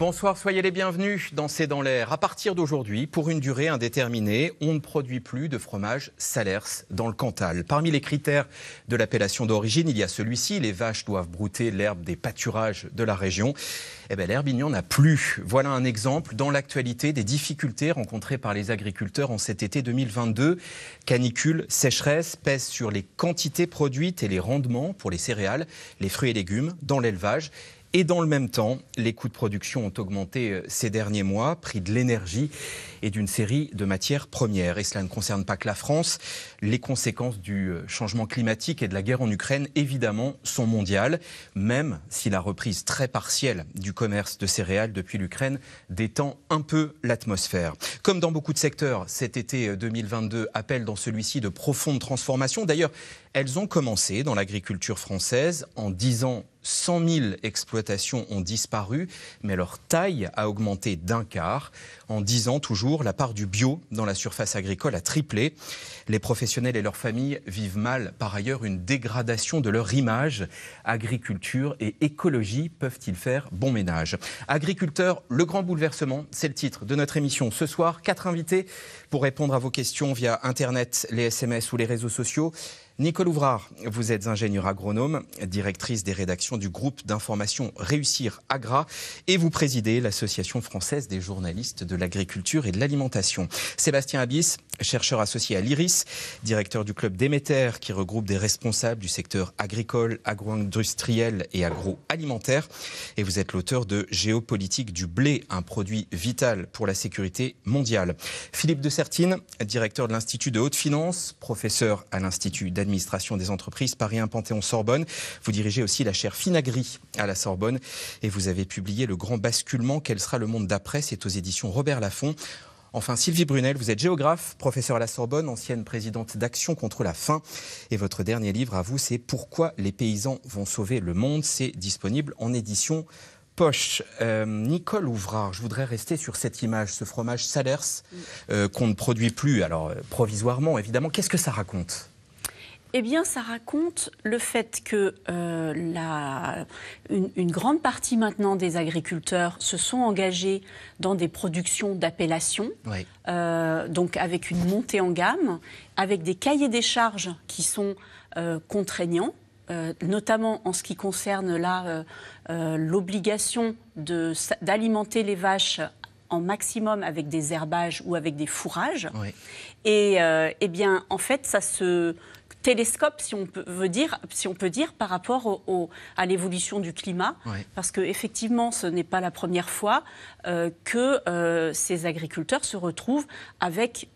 Bonsoir, soyez les bienvenus dans C'est dans l'air. À partir d'aujourd'hui, pour une durée indéterminée, on ne produit plus de fromage Salers dans le Cantal. Parmi les critères de l'appellation d'origine, il y a celui-ci. Les vaches doivent brouter l'herbe des pâturages de la région. Eh bien, l'herbe, il n'y en a plus. Voilà un exemple dans l'actualité des difficultés rencontrées par les agriculteurs en cet été 2022. Canicule, sécheresse pèsent sur les quantités produites et les rendements pour les céréales, les fruits et légumes dans l'élevage. Et dans le même temps, les coûts de production ont augmenté euh, ces derniers mois, prix de l'énergie et d'une série de matières premières. Et cela ne concerne pas que la France. Les conséquences du euh, changement climatique et de la guerre en Ukraine, évidemment, sont mondiales, même si la reprise très partielle du commerce de céréales depuis l'Ukraine détend un peu l'atmosphère. Comme dans beaucoup de secteurs, cet été 2022 euh, appelle dans celui-ci de profondes transformations. D'ailleurs, elles ont commencé dans l'agriculture française. En dix ans, 100 000 exploitations ont disparu, mais leur taille a augmenté d'un quart. En 10 ans, toujours, la part du bio dans la surface agricole a triplé. Les professionnels et leurs familles vivent mal, par ailleurs, une dégradation de leur image. Agriculture et écologie peuvent-ils faire bon ménage Agriculteurs, le grand bouleversement, c'est le titre de notre émission ce soir. Quatre invités pour répondre à vos questions via Internet, les SMS ou les réseaux sociaux. Nicole Ouvrard, vous êtes ingénieure agronome, directrice des rédactions du groupe d'information Réussir Agra et vous présidez l'Association française des journalistes de l'agriculture et de l'alimentation. Sébastien Abyss, chercheur associé à l'IRIS, directeur du club Déméter qui regroupe des responsables du secteur agricole, agro-industriel et agroalimentaire. Et vous êtes l'auteur de Géopolitique du blé, un produit vital pour la sécurité mondiale. Philippe de Sertine, directeur de l'Institut de haute finance, professeur à l'Institut Administration des entreprises Paris-Panthéon-Sorbonne. Vous dirigez aussi la chaire Finagri à la Sorbonne et vous avez publié Le Grand Basculement, quel sera le monde d'après C'est aux éditions Robert Laffont. Enfin, Sylvie Brunel, vous êtes géographe, professeur à la Sorbonne, ancienne présidente d'Action contre la faim. Et votre dernier livre à vous, c'est Pourquoi les paysans vont sauver le monde C'est disponible en édition poche. Euh, Nicole Ouvrard, je voudrais rester sur cette image, ce fromage Salers euh, qu'on ne produit plus, alors euh, provisoirement évidemment. Qu'est-ce que ça raconte eh bien, ça raconte le fait que euh, une, grande partie maintenant des agriculteurs se sont engagés dans des productions d'appellation, euh, donc avec une montée en gamme, avec des cahiers des charges qui sont euh, contraignants, notamment en ce qui concerne là l'obligation d'alimenter les vaches en maximum avec des herbages ou avec des fourrages. Et, eh bien, en fait, ça se, télescope, si on peut, veut dire, si on peut dire, par rapport à l'évolution du climat, parce que effectivement, ce n'est pas la première fois euh, que euh, ces agriculteurs se retrouvent avec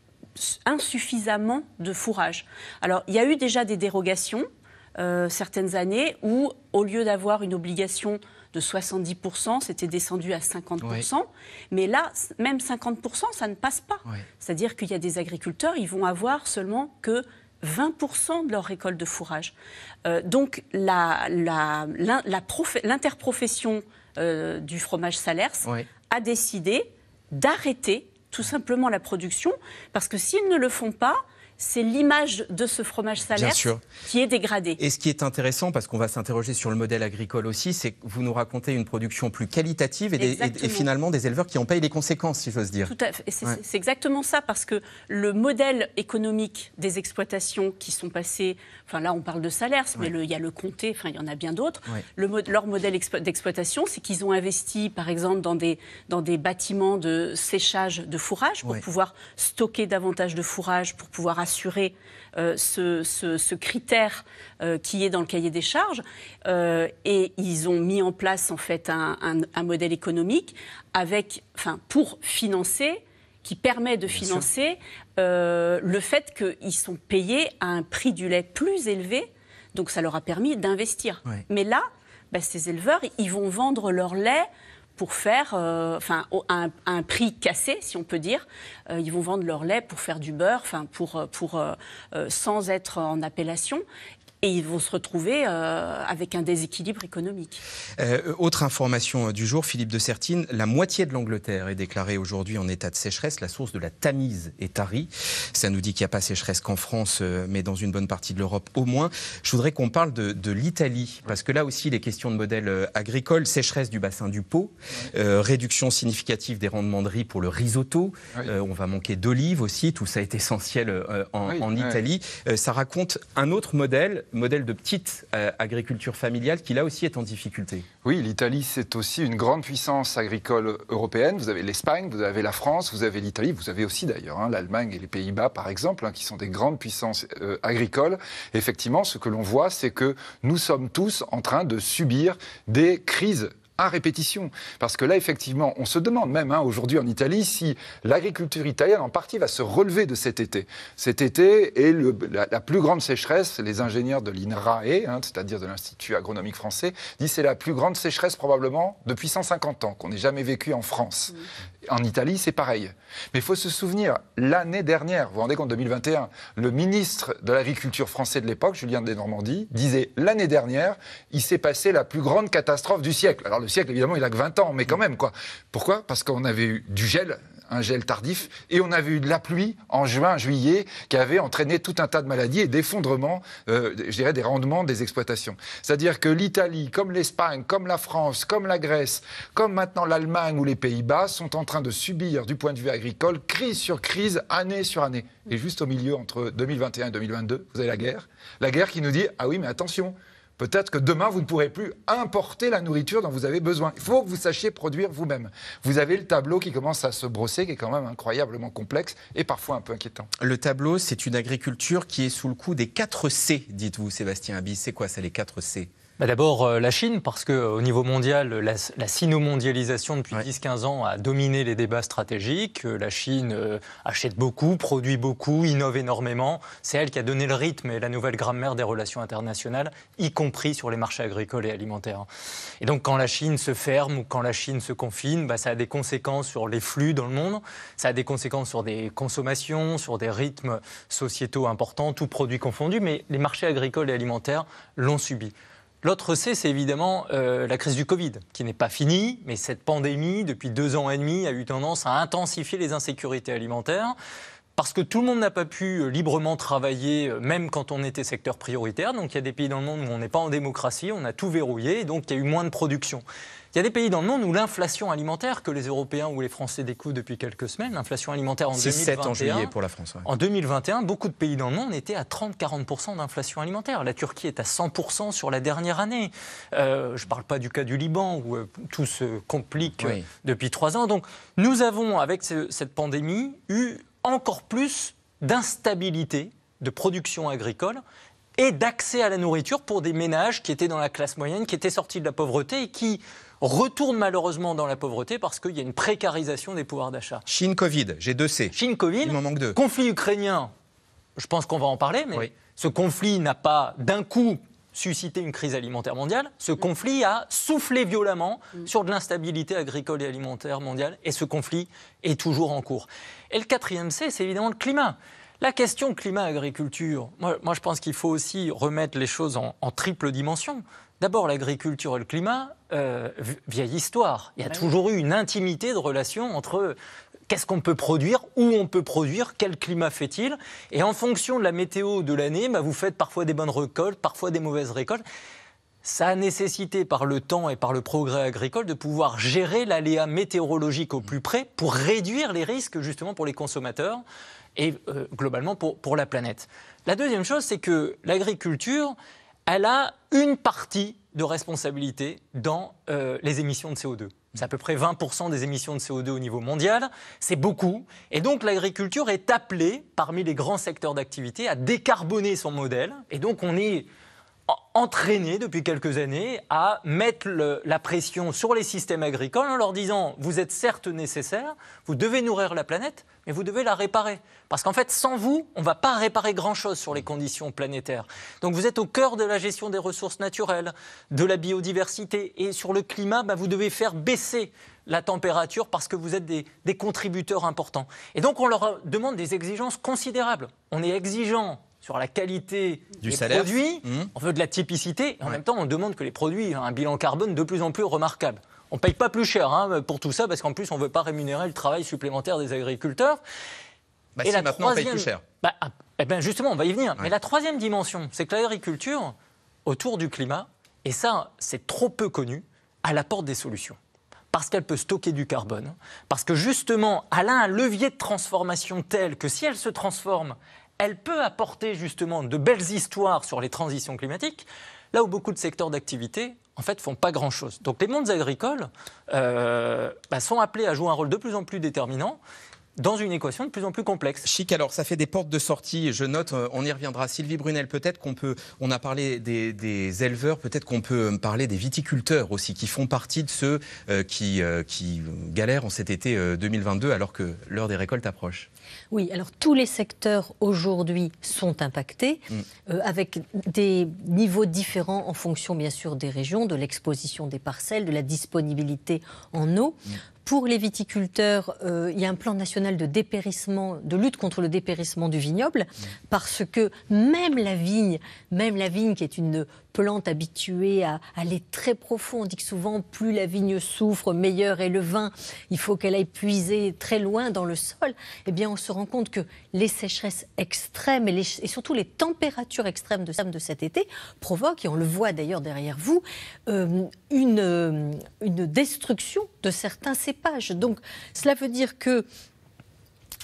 insuffisamment de fourrage. Alors, il y a eu déjà des dérogations euh, certaines années où, au lieu d'avoir une obligation de 70%, c'était descendu à 50%. Mais là, même 50%, ça ne passe pas. C'est-à-dire qu'il y a des agriculteurs, ils vont avoir seulement que 20% de leur récolte de fourrage. Euh, donc l'interprofession euh, du fromage Salers a décidé d'arrêter tout simplement la production, parce que s'ils ne le font pas, c'est l'image de ce fromage salaire qui est dégradée. Et ce qui est intéressant, parce qu'on va s'interroger sur le modèle agricole aussi, c'est que vous nous racontez une production plus qualitative et, finalement des éleveurs qui en payent les conséquences, si j'ose dire. C'est exactement ça, parce que le modèle économique des exploitations qui sont passées, enfin là on parle de salaire, mais il y a le comté, enfin il y en a bien d'autres, leur modèle d'exploitation, c'est qu'ils ont investi par exemple dans des, dans des bâtiments de séchage de fourrage pour pouvoir stocker davantage de fourrage, pour pouvoir assurer assurer euh, ce, ce, critère euh, qui est dans le cahier des charges. Euh, et ils ont mis en place en fait un, modèle économique avec, enfin, pour financer qui permet de financer le fait qu'ils sont payés à un prix du lait plus élevé, donc ça leur a permis d'investir. Mais là, bah, ces éleveurs, ils vont vendre leur lait pour faire, euh, enfin, un, prix cassé, si on peut dire. Euh, ils vont vendre leur lait pour faire du beurre, enfin, pour, euh, pour sans être en appellation et ils vont se retrouver euh, avec un déséquilibre économique. Euh, autre information euh, du jour, Philippe de Sertine, la moitié de l'Angleterre est déclarée aujourd'hui en état de sécheresse. La source de la Tamise est tarie. Ça nous dit qu'il n'y a pas sécheresse qu'en France, mais dans une bonne partie de l'Europe au moins. Je voudrais qu'on parle de, l'Italie, parce que là aussi, les questions de modèle agricole, sécheresse du bassin du Pau, réduction significative des rendements de riz pour le risotto. on va manquer d'olives aussi. Tout ça est essentiel en, Italie. ça raconte un autre modèle modèle de petite euh, agriculture familiale qui là aussi est en difficulté. Oui, l'Italie c'est aussi une grande puissance agricole européenne. Vous avez l'Espagne, vous avez la France, vous avez l'Italie, vous avez aussi d'ailleurs hein, l'Allemagne et les Pays-Bas par exemple, hein, qui sont des grandes puissances euh, agricoles. effectivement, ce que l'on voit, c'est que nous sommes tous en train de subir des crises à répétition. Parce que là, effectivement, on se demande même hein, aujourd'hui en Italie si l'agriculture italienne en partie va se relever de cet été. Cet été est la, plus grande sécheresse. Les ingénieurs de l'INRAE, hein, c'est-à-dire de l'Institut agronomique français, disent c'est la plus grande sécheresse probablement depuis 150 ans qu'on n'ait jamais vécu en France. Mmh. En Italie, c'est pareil. Mais il faut se souvenir, l'année dernière, vous vous rendez compte, 2021, le ministre de l'Agriculture français de l'époque, Julien normandies disait l'année dernière, il s'est passé la plus grande catastrophe du siècle. Alors le siècle, évidemment, il a que 20 ans, mais quand même, quoi. Pourquoi Parce qu'on avait eu du gel un gel tardif. Et on avait eu de la pluie en juin, juillet, qui avait entraîné tout un tas de maladies et d'effondrements, euh, je dirais, des rendements des exploitations. C'est-à-dire que l'Italie, comme l'Espagne, comme la France, comme la Grèce, comme maintenant l'Allemagne ou les Pays-Bas, sont en train de subir, du point de vue agricole, crise sur crise, année sur année. Et juste au milieu, entre 2021 et 2022, vous avez la guerre. La guerre qui nous dit, ah oui, mais attention, Peut-être que demain, vous ne pourrez plus importer la nourriture dont vous avez besoin. Il faut que vous sachiez produire vous-même. Vous avez le tableau qui commence à se brosser, qui est quand même incroyablement complexe et parfois un peu inquiétant. Le tableau, c'est une agriculture qui est sous le coup des 4 C, dites-vous, Sébastien Abyss, C'est quoi ça, les 4 C bah, d'abord euh, la Chine, parce qu'au euh, niveau mondial, la, la sino-mondialisation depuis 10-15 ans a dominé les débats stratégiques. Euh, la Chine achète beaucoup, produit beaucoup, innove énormément. C'est elle qui a donné le rythme et la nouvelle grammaire des relations internationales, y compris sur les marchés agricoles et alimentaires. Et donc quand la Chine se ferme ou quand la Chine se confine, bah, ça a des conséquences sur les flux dans le monde, ça a des conséquences sur des consommations, sur des rythmes sociétaux importants, tout produits confondus. mais les marchés agricoles et alimentaires l'ont subi. L'autre C, c'est évidemment euh, la crise du Covid, qui n'est pas finie, mais cette pandémie, depuis deux ans et demi, a eu tendance à intensifier les insécurités alimentaires parce que tout le monde n'a pas pu euh, librement travailler, euh, même quand on était secteur prioritaire. Donc il y a des pays dans le monde où on n'est pas en démocratie, on a tout verrouillé, donc il y a eu moins de production. Il y a des pays dans le monde où l'inflation alimentaire que les Européens ou les Français découvrent depuis quelques semaines, l'inflation alimentaire en 2021, 7 en juillet pour la France. En 2021, beaucoup de pays dans le monde étaient à 30-40% d'inflation alimentaire. La Turquie est à 100% sur la dernière année. Euh, je ne parle pas du cas du Liban où euh, tout se complique euh, depuis trois ans. Donc nous avons, avec cette pandémie, eu encore plus d'instabilité de production agricole et d'accès à la nourriture pour des ménages qui étaient dans la classe moyenne, qui étaient sortis de la pauvreté et qui retourne malheureusement dans la pauvreté parce qu'il y a une précarisation des pouvoirs d'achat. Chine Covid, j'ai deux C. Chine Covid, il m'en manque deux. Conflit ukrainien, je pense qu'on va en parler, mais ce conflit n'a pas d'un coup suscité une crise alimentaire mondiale. Ce conflit a soufflé violemment mm. sur de l'instabilité agricole et alimentaire mondiale, et ce conflit est toujours en cours. Et le quatrième C, c'est évidemment le climat. La question climat-agriculture, moi, moi, je pense qu'il faut aussi remettre les choses en triple dimension. D'abord, l'agriculture et le climat, euh, vieille histoire. Il y a toujours eu une intimité de relation entre euh, qu'est-ce qu'on peut produire, où on peut produire, quel climat fait-il. Et en fonction de la météo de l'année, bah, vous faites parfois des bonnes récoltes, parfois des mauvaises récoltes. Ça a nécessité par le temps et par le progrès agricole de pouvoir gérer l'aléa météorologique au plus près pour réduire les risques justement pour les consommateurs et euh, globalement pour la planète. La deuxième chose, c'est que l'agriculture, elle a une partie de responsabilité dans euh, les émissions de CO2. C'est à peu près 20% des émissions de CO2 au niveau mondial. C'est beaucoup. Et donc l'agriculture est appelée, parmi les grands secteurs d'activité, à décarboner son modèle. Et donc on est entraîné depuis quelques années à mettre la pression sur les systèmes agricoles en leur disant vous êtes certes nécessaire, vous devez nourrir la planète, mais vous devez la réparer. Parce qu'en fait, sans vous, on ne va pas réparer grand-chose sur les mm. conditions planétaires. Donc vous êtes au cœur de la gestion des ressources naturelles, de la biodiversité, et sur le climat, bah, vous devez faire baisser la température parce que vous êtes des contributeurs importants. Et donc on leur demande des exigences considérables. On est exigeant sur la qualité du des produits, mmh. on veut de la typicité, et en même temps on demande que les produits aient un bilan carbone de plus en plus remarquable. On ne paye pas plus cher hein, pour tout ça, parce qu'en plus on ne veut pas rémunérer le travail supplémentaire des agriculteurs. Bah et la maintenant troisième... paye plus cher. Bah, ah, eh ben, justement, on va y venir. Mais la troisième dimension, c'est que l'agriculture, autour du climat, et ça c'est trop peu connu, elle apporte des solutions parce qu'elle peut stocker du carbone, parce que justement, elle a un levier de transformation tel que si elle se transforme, elle peut apporter justement de belles histoires sur les transitions climatiques, là où beaucoup de secteurs d'activité en fait, font pas grand-chose. Donc les mondes agricoles euh, bah, sont appelés à jouer un rôle de plus en plus déterminant dans une équation de plus en plus complexe. Chic, alors ça fait des portes de sortie, je note, euh, on y reviendra. Sylvie Brunel, peut-être qu'on peut, on a parlé des, éleveurs, peut-être qu'on peut euh, parler des viticulteurs aussi, qui font partie de ceux euh, qui, qui galèrent en cet été 2022 alors que l'heure des récoltes approche. Oui, alors tous les secteurs aujourd'hui sont impactés, mm. avec des niveaux différents en fonction bien sûr des régions, de l'exposition des parcelles, de la disponibilité en eau. Mm. Pour les viticulteurs, euh, il y a un plan national de dépérissement, de lutte contre le dépérissement du vignoble, mmh. parce que même la vigne, même la vigne qui est une plante habituée à aller très profond. On dit que souvent, plus la vigne souffre, meilleur est le vin. Il faut qu'elle aille puiser très loin dans le sol. Eh bien, on se rend compte que les sécheresses extrêmes et, surtout les températures extrêmes de, de cet été provoquent, et on le voit d'ailleurs derrière vous, euh, euh, une destruction de certains cépages. Donc, cela veut dire que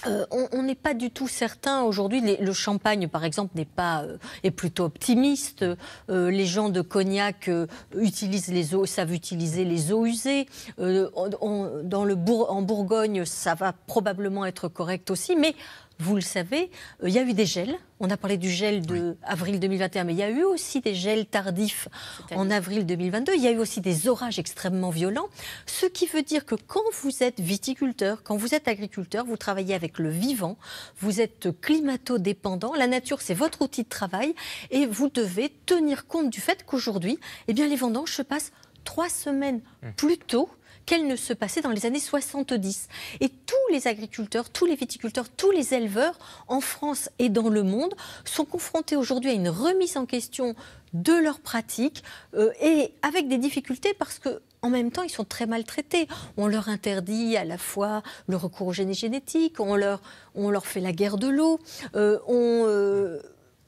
euh, on n'est pas du tout certain aujourd'hui. Le champagne, par exemple, n'est pas euh, est plutôt optimiste. Euh, les gens de cognac utilisent les eaux, savent utiliser les eaux usées. dans le en Bourgogne, ça va probablement être correct aussi, mais vous le savez. Euh, il y a eu des gels. On a parlé du gel de avril 2021, mais il y a eu aussi des gels tardifs en avril 2022. Il y a eu aussi des orages extrêmement violents. Ce qui veut dire que quand vous êtes viticulteur, quand vous êtes agriculteur, vous travaillez avec le vivant, vous êtes climato-dépendant. La nature, c'est votre outil de travail et vous devez tenir compte du fait qu'aujourd'hui, eh bien, les vendanges se passent trois semaines mmh. plus tôt qu'elle ne se passait dans les années 70. Et tous les agriculteurs, tous les viticulteurs, tous les éleveurs en France et dans le monde sont confrontés aujourd'hui à une remise en question de leurs pratiques euh, et avec des difficultés parce que en même temps, ils sont très maltraités. On leur interdit à la fois le recours aux génies génétiques, on leur, on leur fait la guerre de l'eau, euh, on, euh,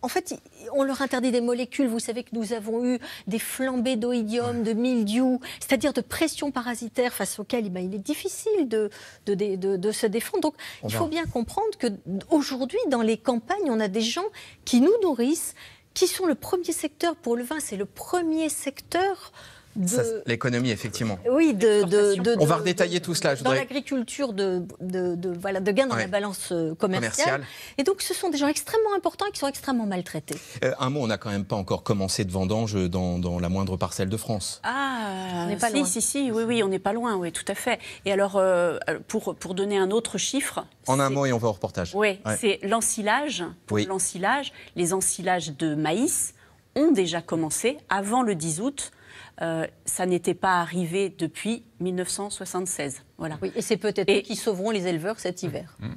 en fait, on leur interdit des molécules. Vous savez que nous avons eu des flambées d'oïdium, de mildiou, c'est-à-dire de pression parasitaire face auxquelles eh ben, il est difficile de, de, se défendre. Donc, il faut bien comprendre qu'aujourd'hui, dans les campagnes, on a des gens qui nous nourrissent, qui sont le premier secteur pour le vin, c'est le premier secteur L'économie, effectivement. Oui, de, On va redétailler tout cela. Je dans l'agriculture, de, de, gains dans la balance euh, commerciale. Et donc, ce sont des gens extrêmement importants qui sont extrêmement maltraités. Euh, un mot, on n'a quand même pas encore commencé de vendange dans, la moindre parcelle de France. Ah, on n'est pas loin. oui, oui, on n'est pas loin, oui, tout à fait. Et alors, euh, pour, donner un autre chiffre. En un mot et on va au reportage. Oui, c'est l'ensilage. Pour l'ensilage, les ensilages de maïs ont déjà commencé avant le 10 août euh, ça n'était pas arrivé depuis 1976. Voilà. Oui, et c'est peut-être eux qui sauveront les éleveurs cet mm. hiver. Mm.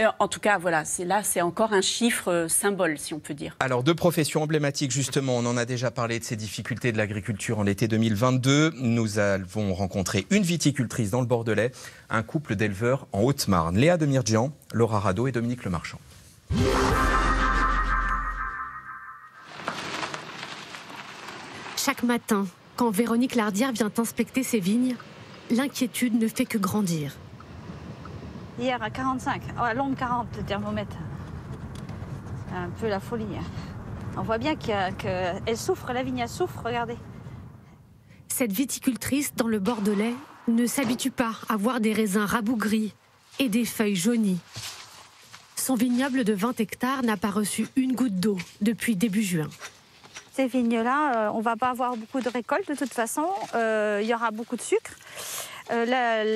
Euh, en tout cas, voilà, c'est là, c'est encore un chiffre euh, symbole, si on peut dire. Alors, deux professions emblématiques, justement. On en a déjà parlé de ces difficultés de l'agriculture en l'été 2022. Nous avons rencontré une viticultrice dans le Bordelais, un couple d'éleveurs en Haute-Marne. Léa Demirjian, Laura Rado et Dominique Lemarchand. Chaque matin, quand Véronique Lardière vient inspecter ses vignes, l'inquiétude ne fait que grandir. Hier à 45, à l'ombre 40 le thermomètre. Un peu la folie. Hein. On voit bien qu'elle souffre, la vigne souffre, regardez. Cette viticultrice dans le Bordelais ne s'habitue pas à voir des raisins rabougris et des feuilles jaunies. Son vignoble de 20 hectares n'a pas reçu une goutte d'eau depuis début juin ces vignes-là, euh, on va pas avoir beaucoup de récolte de toute façon. Euh, il y aura beaucoup de sucre. Euh,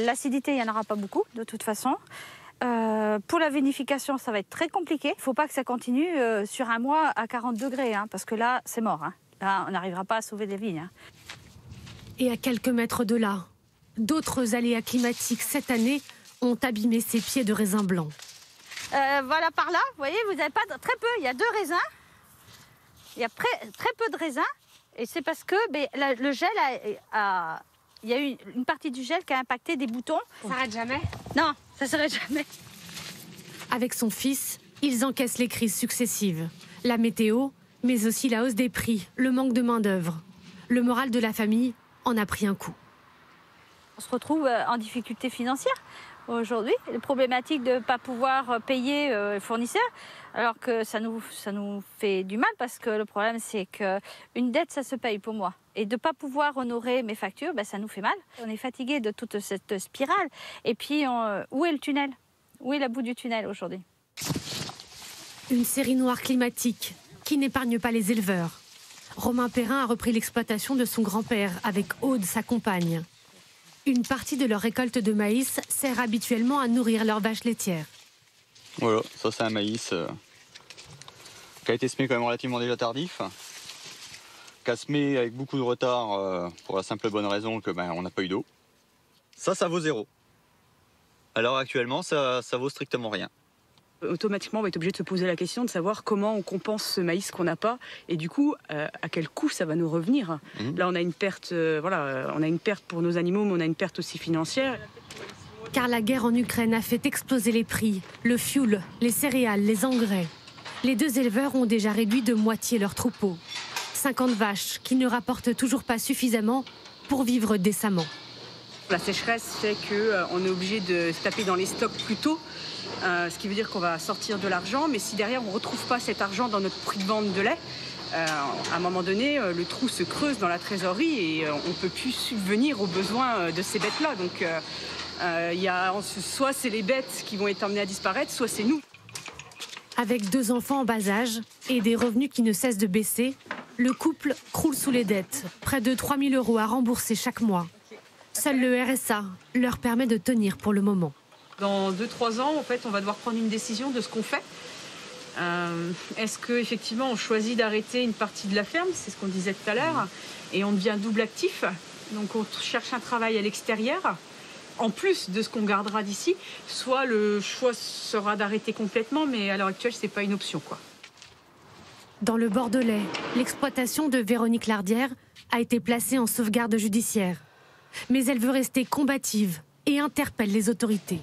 l'acidité, il n'y en aura pas beaucoup de toute façon. pour la vinification, ça va être très compliqué. Il ne faut pas que ça continue sur un mois à 40 degrés, hein, parce que là, c'est mort. Hein. Là, on n'arrivera pas à sauver des vignes. Hein. Et à quelques mètres de là, d'autres aléas climatiques cette année ont abîmé ces pieds de raisin blanc. voilà par là, vous voyez, vous n'avez pas très peu, il y a deux raisins il y a très, peu de raisins. Et c'est parce que ben, le gel a, il y a eu une partie du gel qui a impacté des boutons. Ça s'arrête jamais Non, ça s'arrête jamais. Avec son fils, ils encaissent les crises successives. La météo, mais aussi la hausse des prix, le manque de main-d'œuvre. Le moral de la famille en a pris un coup. On se retrouve euh, en difficulté financière aujourd'hui. Les problématique de ne pas pouvoir euh, payer euh, les fournisseurs, alors que ça nous, fait du mal parce que le problème c'est que une dette ça se paye pour moi. Et de ne pas pouvoir honorer mes factures, bah, ça nous fait mal. On est fatigué de toute cette spirale. Et puis, euh, où est le tunnel Où est la bout du tunnel aujourd'hui Une série noire climatique qui n'épargne pas les éleveurs. Romain Perrin a repris l'exploitation de son grand-père avec Aude, sa compagne. Une partie de leur récolte de maïs sert habituellement à nourrir leurs vaches laitières. Voilà, ça c'est un maïs euh, qui a été semé quand même relativement déjà tardif, qui a semé avec beaucoup de retard euh, pour la simple bonne raison que ben, on n'a pas eu d'eau. Ça, ça vaut zéro. Alors actuellement, ça, ça vaut strictement rien automatiquement, on va être obligé de se poser la question de savoir comment on compense ce maïs qu'on n'a pas et du coup, euh, à quel coût ça va nous revenir. Mhm. Là, on a une perte, voilà, on a une perte pour nos animaux, mais on a une perte aussi financière car la guerre en Ukraine a fait exploser les prix, le fioul, les céréales, les engrais. Les deux éleveurs ont déjà réduit de moitié leurs troupeaux. 50 vaches qui ne rapportent toujours pas suffisamment pour vivre décemment. La sécheresse fait qu'on euh, est obligé de se taper dans les stocks plus tôt, euh, ce qui veut dire qu'on va sortir de l'argent, mais si derrière on ne retrouve pas cet argent dans notre prix de vente de lait, euh, à un moment donné, le trou se creuse dans la trésorerie et on ne peut plus subvenir aux besoins de ces bêtes-là. Donc euh, y a, soit c'est les bêtes qui vont être amenées à disparaître, soit c'est nous. Avec deux enfants en bas âge et des revenus qui ne cessent de baisser, le couple croule sous les dettes, près de 3 000 euros à rembourser chaque mois. Seul le RSA leur permet de tenir pour le moment. Dans 2-3 ans, en fait, on va devoir prendre une décision de ce qu'on fait. Euh, est-ce qu'effectivement on choisit d'arrêter une partie de la ferme, c'est ce qu'on disait tout à l'heure, et on devient double actif, donc on cherche un travail à l'extérieur, en plus de ce qu'on gardera d'ici, soit le choix sera d'arrêter complètement, mais à l'heure actuelle, ce n'est pas une option. Quoi. Dans le Bordelais, l'exploitation de Véronique Lardière a été placée en sauvegarde judiciaire. Mais elle veut rester combative et interpelle les autorités.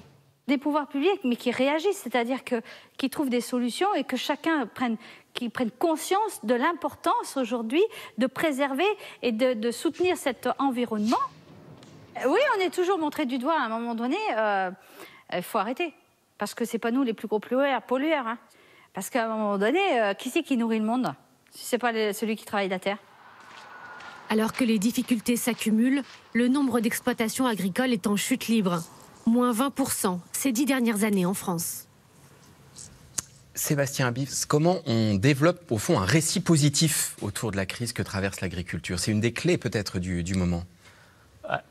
Des pouvoirs publics, mais qui réagissent, c'est-à-dire que, qui trouvent des solutions et que chacun prenne, qui prennent conscience de l'importance aujourd'hui de préserver et de soutenir cet environnement. Oui, on est toujours montré du doigt à un moment donné. Il euh, euh, faut arrêter. Parce que c'est pas nous les plus gros pollueurs. Hein. Parce qu'à un moment donné, euh, qui c'est qui nourrit le monde Si n'est pas celui qui travaille la terre. Alors que les difficultés s'accumulent, le nombre d'exploitations agricoles est en chute libre. Moins 20% ces dix dernières années en France. Sébastien Abifs, comment on développe au fond un récit positif autour de la crise que traverse l'agriculture C'est une des clés peut-être du moment.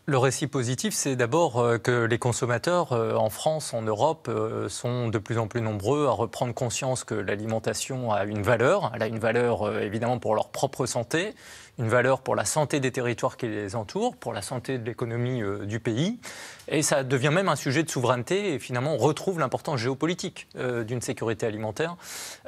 Le récit positif, c'est d'abord euh, que les consommateurs euh, en France, en Europe, euh, sont de plus en plus nombreux à reprendre conscience que l'alimentation a une valeur. Elle a une valeur évidemment pour leur propre santé, une valeur pour la santé des territoires qui les entourent, pour la santé de l'économie euh, du pays. Et ça devient même un sujet de souveraineté. Et finalement, on retrouve l'importance géopolitique euh, d'une sécurité alimentaire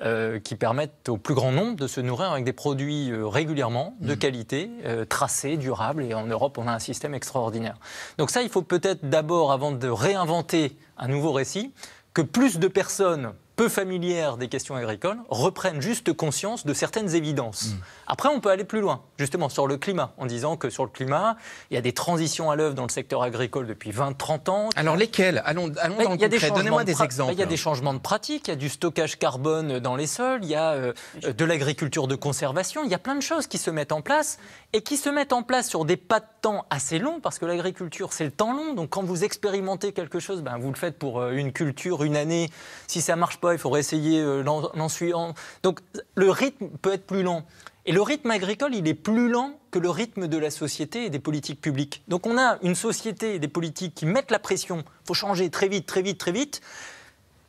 euh, qui permette au plus grand nombre de se nourrir avec des produits régulièrement, de mmh. qualité, tracés, durables. Et en Europe, on a un système extraordinaire. Donc ça, il faut peut-être d'abord, avant de réinventer un nouveau récit, que plus de personnes peu familières des questions agricoles reprennent juste conscience de certaines évidences. Mm. Après, on peut aller plus loin, justement, sur le climat, en disant que sur le climat, il y a des transitions à l'œuvre dans le secteur agricole depuis 20-30 ans. Alors lesquelles Allons, allons dans le concret, donnez-moi des, exemples. Il y a des changements de pratiques, il y a du stockage carbone dans les sols, il y a euh, euh, de l'agriculture de conservation, il y a plein de choses qui se mettent en place et qui se mettent en place sur des pas de temps assez longs, parce que l'agriculture, c'est le temps long, donc quand vous expérimentez quelque chose, ben, vous le faites pour euh, une culture, une année, si ça marche pas il faudrait essayer euh, l'an suivant. Donc le rythme peut être plus lent. Et le rythme agricole, il est plus lent que le rythme de la société et des politiques publiques. Donc on a une société et des politiques qui mettent la pression, il faut changer très vite, très vite, très vite,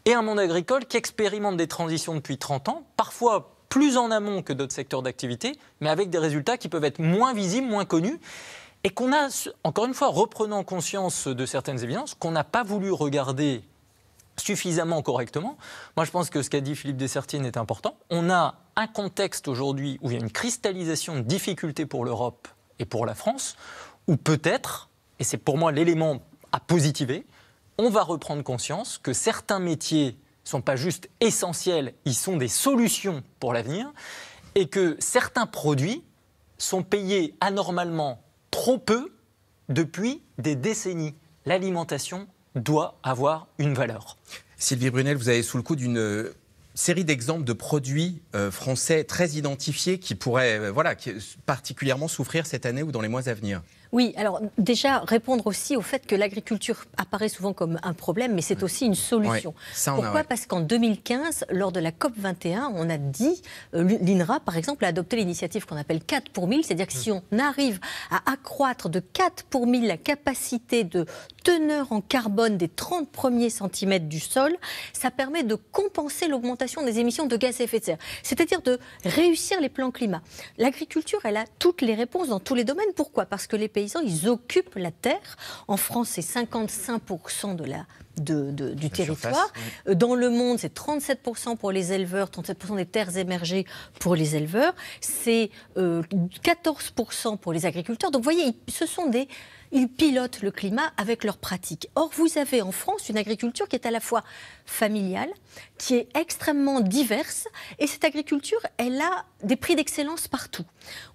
et un monde agricole qui expérimente des transitions depuis 30 ans, parfois plus en amont que d'autres secteurs d'activité, mais avec des résultats qui peuvent être moins visibles, moins connus, et qu'on a, encore une fois, reprenant conscience de certaines évidences, qu'on n'a pas voulu regarder suffisamment correctement. Moi, je pense que ce qu'a dit Philippe Dessertine est important. On a un contexte aujourd'hui où il y a une cristallisation de difficultés pour l'Europe et pour la France, où peut-être, et c'est pour moi l'élément à positiver, on va reprendre conscience que certains métiers sont pas juste essentiels, ils sont des solutions pour l'avenir, et que certains produits sont payés anormalement trop peu depuis des décennies. L'alimentation doit avoir une valeur. Sylvie Brunel, vous avez sous le coup d'une euh, série d'exemples de produits euh, français très identifiés qui pourraient euh, voilà, particulièrement souffrir cette année ou dans les mois à venir oui, alors déjà répondre aussi au fait que l'agriculture apparaît souvent comme un problème, mais c'est aussi une solution. Pourquoi Parce qu'en 2015, lors de la COP 21, on a dit, l'INRA par exemple a adopté l'initiative qu'on appelle 4 pour 1000, c'est-à-dire que mmh. si on arrive à accroître de 4 pour 1000 la capacité de teneur en carbone des 30 premiers centimètres du sol, ça permet de compenser l'augmentation des émissions de gaz à effet de serre, c'est-à-dire de réussir les plans climat. L'agriculture, elle a toutes les réponses dans tous les domaines. Pourquoi Parce que les paysans, ils occupent la terre. En France, c'est 55% de la de, du territoire. Dans le monde, c'est 37% pour les éleveurs, 37% des terres émergées pour les éleveurs, c'est 14% euh, pour les agriculteurs. Donc vous voyez, ce sont des ils pilotent le climat avec leurs pratiques. Or, vous avez en France une agriculture qui est à la fois familiale, qui est extrêmement diverse, et cette agriculture, elle a des prix d'excellence partout.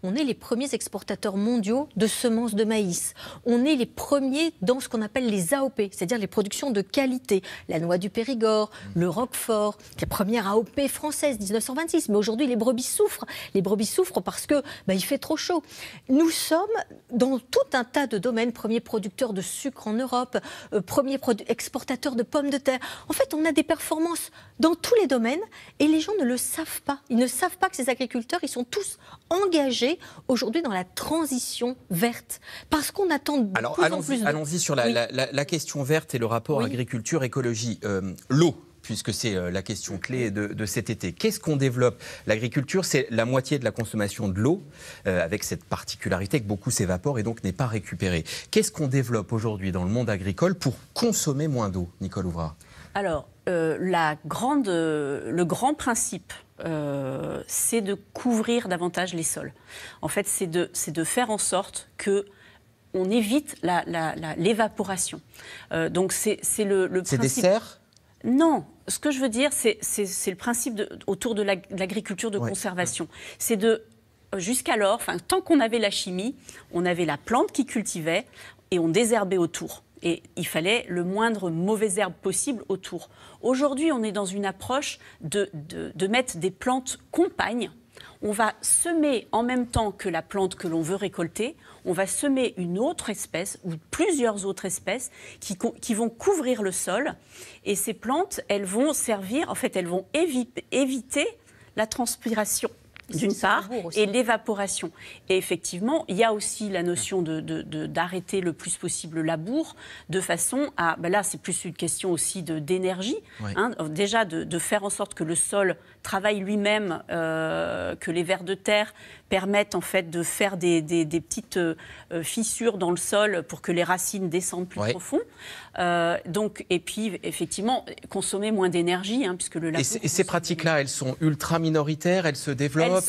On est les premiers exportateurs mondiaux de semences de maïs. On est les premiers dans ce qu'on appelle les AOP, c'est-à-dire les productions de qualité. La noix du Périgord, mmh. le Roquefort, les première AOP française 1926. Mais aujourd'hui, les brebis souffrent. Les brebis souffrent parce que bah, il fait trop chaud. Nous sommes dans tout un tas de domaines premier producteur de sucre en Europe, euh, premier exportateur de pommes de terre. En fait, on a des performances dans tous les domaines et les gens ne le savent pas. Ils ne savent pas que ces agriculteurs, ils sont tous engagés aujourd'hui dans la transition verte. Parce qu'on attend de plus en plus. Allons-y sur la, question verte et le rapport agriculture-écologie. Euh, l'eau, puisque c'est euh, la question clé de, cet été. Qu'est-ce qu'on développe L'agriculture, c'est la moitié de la consommation de l'eau, euh, avec cette particularité que beaucoup s'évapore et donc n'est pas récupérée. Qu'est-ce qu'on développe aujourd'hui dans le monde agricole pour consommer moins d'eau, Nicole Ouvra Alors, euh, la grande, le grand principe, c'est de couvrir davantage les sols. En fait, c'est de, de, faire en sorte que on évite l'évaporation. donc c'est le, le principe. C'est des serres non, ce que je veux dire, c'est le principe autour de l'agriculture de conservation. C'est de, jusqu'alors, tant qu'on avait la chimie, on avait la plante qui cultivait et on désherbait autour. Et il fallait le moindre mauvais herbe possible autour. Aujourd'hui, on est dans une approche de mettre des plantes compagnes on va semer en même temps que la plante que l'on veut récolter, on va semer une autre espèce ou plusieurs autres espèces qui, vont couvrir le sol. Et ces plantes, elles vont servir, en fait, elles vont éviter la transpiration d'une part, et l'évaporation. Et effectivement, il y a aussi la notion d'arrêter de, le plus possible le labour, de façon à, ben là c'est plus une question aussi d'énergie, hein, déjà de, faire en sorte que le sol travaille lui-même, euh, que les vers de terre permettent en fait de faire des, petites euh, fissures dans le sol pour que les racines descendent plus profond. Euh, donc, et puis, effectivement, consommer moins d'énergie, hein, puisque le Et, ces pratiques-là, elles sont ultra minoritaires, elles se développent,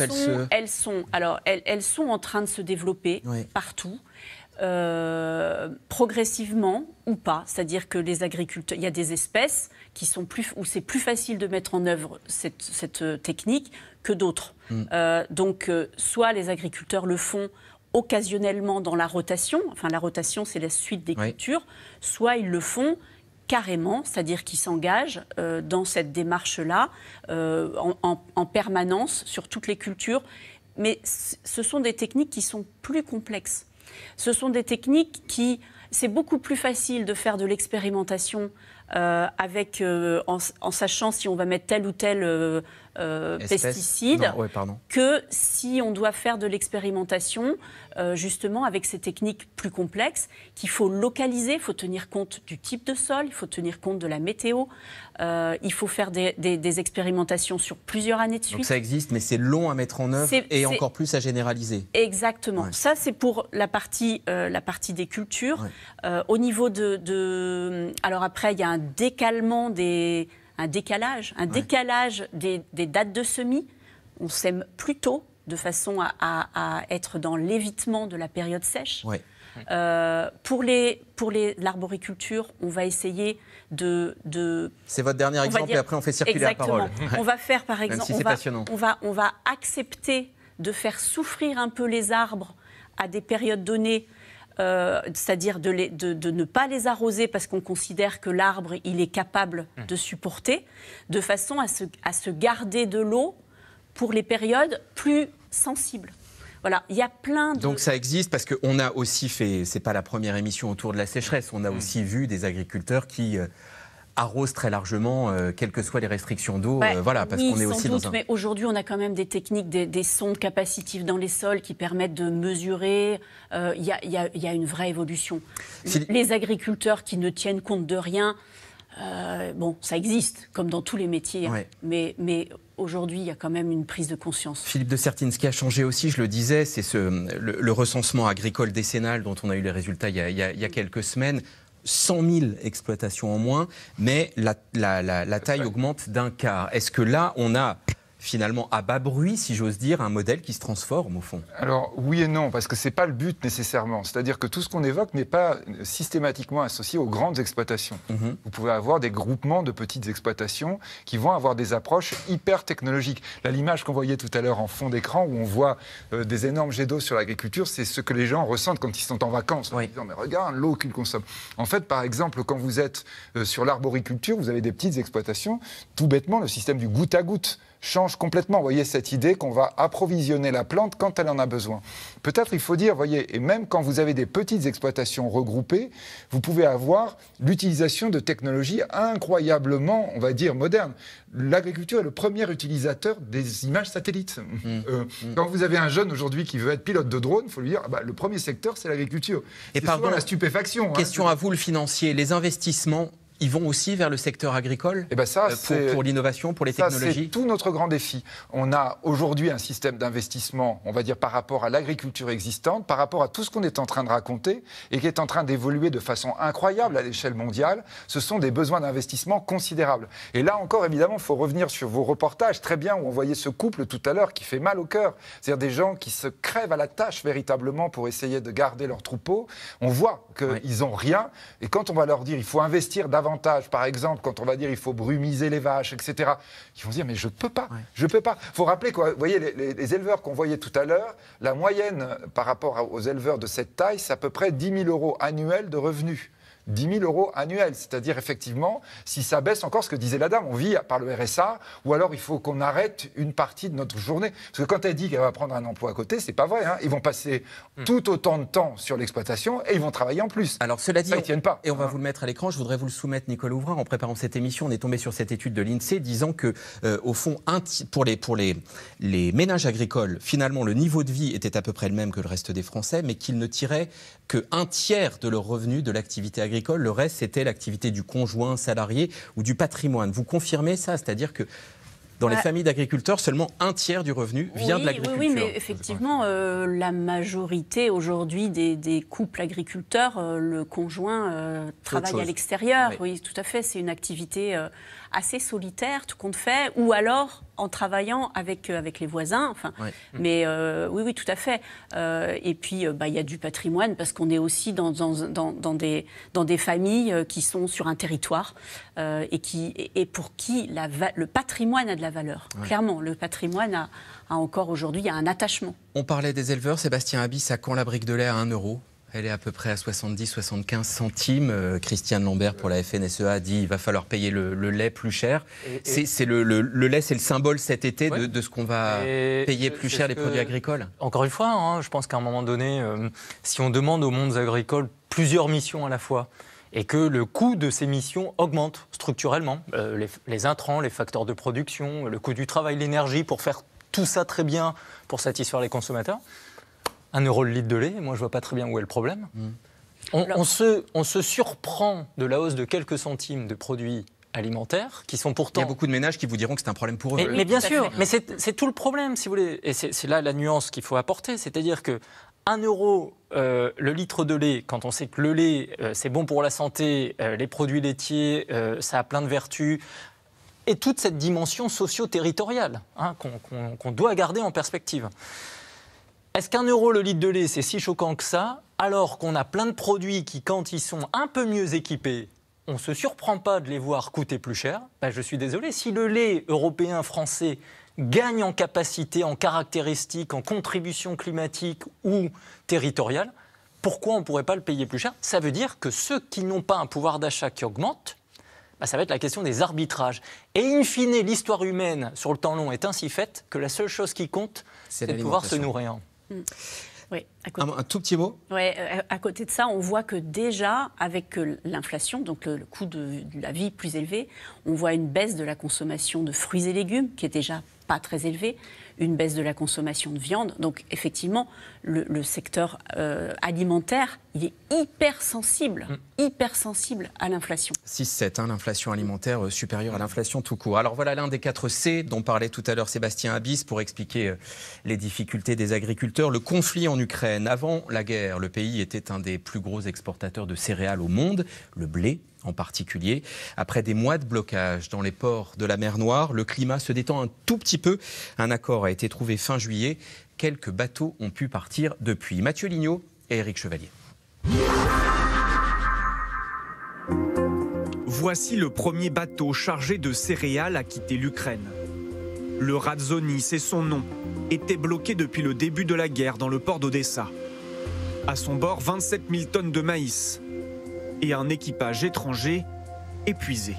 elles, sont, alors, elles, sont en train de se développer partout. Euh, progressivement ou pas. C'est-à-dire que les agriculteurs, il y a des espèces qui sont plus, où c'est plus facile de mettre en œuvre cette, euh, technique que d'autres. Mm. Euh, donc, soit les agriculteurs le font occasionnellement dans la rotation, enfin la rotation c'est la suite des cultures, soit ils le font carrément, c'est-à-dire qu'ils s'engagent dans cette démarche-là en permanence sur toutes les cultures. Mais ce sont des techniques qui sont plus complexes. Ce sont des techniques qui, c'est beaucoup plus facile de faire de l'expérimentation euh, avec, euh, en, en, sachant si on va mettre tel ou tel. Euh, euh, pesticides que si on doit faire de l'expérimentation, euh, justement avec ces techniques plus complexes, qu'il faut localiser, il faut tenir compte du type de sol, il faut tenir compte de la météo, euh, il faut faire des, expérimentations sur plusieurs années de suite. Donc ça existe, mais c'est long à mettre en œuvre et encore plus à généraliser. Exactement. Ça, c'est pour la partie, la partie des cultures. au niveau de, de... Alors après, il y a un décalement des un décalage, un décalage des, dates de semis. On sème plus tôt de façon à, être dans l'évitement de la période sèche. Euh, pour les pour les l'arboriculture, on va essayer de, de C'est votre dernier exemple et après on fait circuler parole. On va faire par exemple, on, va, on va accepter de faire souffrir un peu les arbres à des périodes données euh, c'est-à-dire de, ne pas les arroser parce qu'on considère que l'arbre, il est capable mmh. de supporter, de façon à se, garder de l'eau pour les périodes plus sensibles. Voilà, il y a plein de... Donc ça existe parce qu'on a aussi fait, c'est pas la première émission autour de la sécheresse, on a mmh. aussi vu des agriculteurs qui... Euh, arrose très largement, euh, quelles que soient les restrictions d'eau. Bah, euh, voilà, parce qu'on est aussi dans Mais aujourd'hui, on a quand même des techniques, des, sondes capacitives dans les sols qui permettent de mesurer. Euh, il y, a une vraie évolution. Les agriculteurs qui ne tiennent compte de rien. bon, ça existe, comme dans tous les métiers, hein, mais, mais aujourd'hui, il y a quand même une prise de conscience. Philippe de Sertine, ce qui a changé aussi, je le disais, c'est ce, le, recensement agricole décennal dont on a eu les résultats il y a quelques semaines. 100 000 exploitations en moins, mais la, taille augmente d'un quart. Est-ce que là, on a finalement à bas bruit, si j'ose dire, un modèle qui se transforme au fond Alors oui et non, parce que ce n'est pas le but nécessairement. C'est-à-dire que tout ce qu'on évoque n'est pas systématiquement associé aux grandes exploitations. Mhm. Vous pouvez avoir des groupements de petites exploitations qui vont avoir des approches hyper technologiques. l'image qu'on voyait tout à l'heure en fond d'écran, où on voit euh, des énormes jets d'eau sur l'agriculture, c'est ce que les gens ressentent quand ils sont en vacances, oui. en disant oh, mais regarde l'eau qu'ils consomment. En fait, par exemple, quand vous êtes euh, sur l'arboriculture, vous avez des petites exploitations, tout bêtement, le système du goutte à goutte change complètement, voyez, cette idée qu'on va approvisionner la plante quand elle en a besoin. Peut-être il faut dire, voyez, et même quand vous avez des petites exploitations regroupées, vous pouvez avoir l'utilisation de technologies incroyablement, on va dire, modernes. L'agriculture est le premier utilisateur des images satellites. Mmh. Euh, mmh. Quand vous avez un jeune aujourd'hui qui veut être pilote de drone, il faut lui dire, ah bah, le premier secteur, c'est l'agriculture. Et pardon, la stupéfaction. Hein. Question à vous, le financier. Les investissements ils vont aussi vers le secteur agricole Et eh ben ça, pour, pour l'innovation, pour les technologies C'est tout notre grand défi. On a aujourd'hui un système d'investissement, on va dire par rapport à l'agriculture existante, par rapport à tout ce qu'on est en train de raconter et qui est en train d'évoluer de façon incroyable à l'échelle mondiale. Ce sont des besoins d'investissement considérables. Et là encore, évidemment, il faut revenir sur vos reportages très bien où on voyait ce couple tout à l'heure qui fait mal au cœur. C'est-à-dire des gens qui se crèvent à la tâche véritablement pour essayer de garder leur troupeau. On voit qu'ils n'ont rien. Et quand on va leur dire il faut investir davantage par exemple, quand on va dire il faut brumiser les vaches, etc., ils vont dire mais je peux pas, je peux pas. Il faut rappeler quoi, vous voyez les, les éleveurs qu'on voyait tout à l'heure, la moyenne par rapport aux éleveurs de cette taille, c'est à peu près 10 000 euros annuels de revenus. 10 000 euros annuels. C'est-à-dire, effectivement, si ça baisse encore, ce que disait la dame, on vit par le RSA, ou alors il faut qu'on arrête une partie de notre journée. Parce que quand elle dit qu'elle va prendre un emploi à côté, c'est pas vrai. Hein. Ils vont passer hmm. tout autant de temps sur l'exploitation et ils vont travailler en plus. Alors, cela dit, Et on va vous le mettre à l'écran. Je voudrais vous le soumettre, Nicole Ouvrin. En préparant cette émission, on est tombé sur cette étude de l'INSEE disant que, euh, au fond, pour les, les ménages agricoles, finalement, le niveau de vie était à peu près le même que le reste des Français, mais qu'ils ne tiraient qu'un tiers de leur revenu de l'activité agricole le reste c'était l'activité du conjoint salarié ou du patrimoine. Vous confirmez ça, c'est-à-dire que dans les bah, familles d'agriculteurs, seulement un tiers du revenu vient de l'agriculture. Oui, mais effectivement, euh, la majorité aujourd'hui des, couples agriculteurs, euh, le conjoint euh, travaille à l'extérieur. Oui. oui. tout à fait. C'est une activité assez solitaire, tout compte fait, ou alors en travaillant avec, euh, avec les voisins. Enfin, Mais euh, oui, oui, tout à fait. Euh, et puis, bah, il y a du patrimoine parce qu'on est aussi dans, dans, des, dans des familles qui sont sur un territoire et, qui, et, pour qui la, le patrimoine a de la valeur. Clairement, le patrimoine a, encore aujourd'hui, un attachement. On parlait des éleveurs. Sébastien Abyss à quand la brique de lait à 1 euro. Elle est à peu près à 70-75 centimes. Euh, Christiane Lambert pour la FNSEA a dit qu'il va falloir payer le, lait plus cher. c'est le, lait, c'est le symbole cet été de, ce qu'on va payer plus cher les produits agricoles. Encore une fois, hein, je pense qu'à un moment donné, euh, si on demande aux mondes agricoles plusieurs missions à la fois, et que le coût de ces missions augmente structurellement. Euh, les, intrants, les facteurs de production, le coût du travail, l'énergie pour faire tout ça très bien pour satisfaire les consommateurs. 1 euro le litre de lait. Moi, je ne vois pas très bien où est le problème. Mm. On, se, surprend de la hausse de quelques centimes de produits alimentaires qui sont pourtant. Il y a beaucoup de ménages qui vous diront que c'est un problème pour eux. Mais, bien sûr, mais c'est tout le problème, si vous voulez. Et c'est là la nuance qu'il faut apporter. C'est-à-dire que 1 euro euh, le litre de lait, quand on sait que le lait, euh, c'est bon pour la santé, euh, les produits laitiers, ça a plein de vertus, et toute cette dimension socio-territoriale hein, qu'on doit garder en perspective. Est-ce qu'un euro le litre de lait, c'est si choquant que ça alors qu'on a plein de produits qui, quand ils sont un peu mieux équipés, on ne se surprend pas de les voir coûter plus cher, ben, je suis désolé, si le lait européen, français gagne en capacité, en caractéristiques, en contribution climatique ou territoriale, pourquoi on ne pourrait pas le payer plus cher Ça veut dire que ceux qui n'ont pas un pouvoir d'achat qui augmente, ben, ça va être la question des arbitrages. Et in fine, l'histoire humaine sur le temps long est ainsi faite que la seule chose qui compte, c'est de pouvoir se nourrir. Hmm. Oui, à côté... un, tout petit mot Oui, euh, à côté de ça, on voit que déjà, avec euh, l'inflation, donc le, coût de, la vie plus élevé, on voit une baisse de la consommation de fruits et légumes, qui est déjà pas très élevé, une baisse de la consommation de viande. Donc effectivement, le, secteur euh, alimentaire, il est hyper sensible, mm. à l'inflation. 6-7, hein, l'inflation alimentaire euh, supérieure à l'inflation tout court. Alors voilà l'un des 4 C dont parlait tout à l'heure Sébastien Abyss pour expliquer euh, les difficultés des agriculteurs. Le conflit en Ukraine. Avant la guerre, le pays était un des plus gros exportateurs de céréales au monde. Le blé, en particulier. Après des mois de blocage dans les ports de la mer Noire, le climat se détend un tout petit peu. Un accord a été trouvé fin juillet. Quelques bateaux ont pu partir depuis. Mathieu Lignot et Éric Chevalier. Voici le premier bateau chargé de céréales à quitter l'Ukraine. Le Razzoni, c'est son nom, était bloqué depuis le début de la guerre dans le port d'Odessa. À son bord, 27 000 tonnes de maïs, et un équipage étranger épuisé.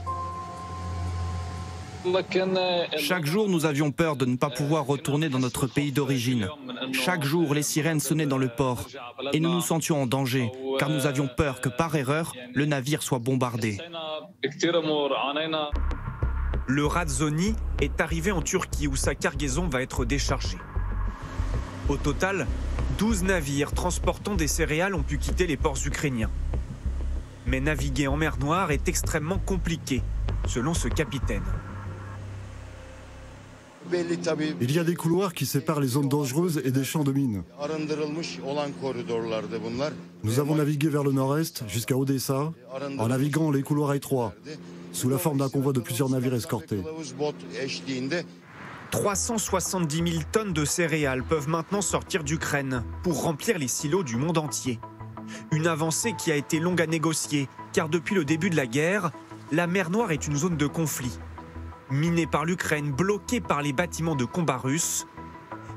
Chaque jour, nous avions peur de ne pas pouvoir retourner dans notre pays d'origine. Chaque jour, les sirènes sonnaient dans le port et nous nous sentions en danger car nous avions peur que par erreur, le navire soit bombardé. Le Razzoni est arrivé en Turquie où sa cargaison va être déchargée. Au total, 12 navires transportant des céréales ont pu quitter les ports ukrainiens mais naviguer en mer Noire est extrêmement compliqué, selon ce capitaine. Il y a des couloirs qui séparent les zones dangereuses et des champs de mines. Nous avons navigué vers le nord-est jusqu'à Odessa en naviguant les couloirs étroits, sous la forme d'un convoi de plusieurs navires escortés. 370 000 tonnes de céréales peuvent maintenant sortir d'Ukraine pour remplir les silos du monde entier. Une avancée qui a été longue à négocier, car depuis le début de la guerre, la mer Noire est une zone de conflit. Minée par l'Ukraine, bloquée par les bâtiments de combat russes,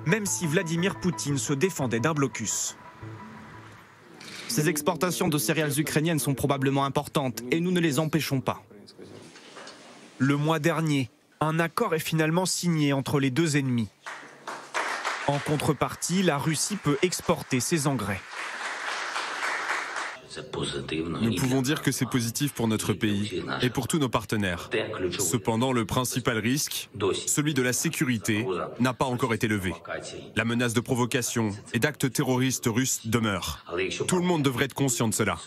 même si Vladimir Poutine se défendait d'un blocus. Ces exportations de céréales ukrainiennes sont probablement importantes et nous ne les empêchons pas. Le mois dernier, un accord est finalement signé entre les deux ennemis. En contrepartie, la Russie peut exporter ses engrais. Nous pouvons dire que c'est positif pour notre pays et pour tous nos partenaires. Cependant, le principal risque, celui de la sécurité, n'a pas encore été levé. La menace de provocation et d'actes terroristes russes demeure. Tout le monde devrait être conscient de cela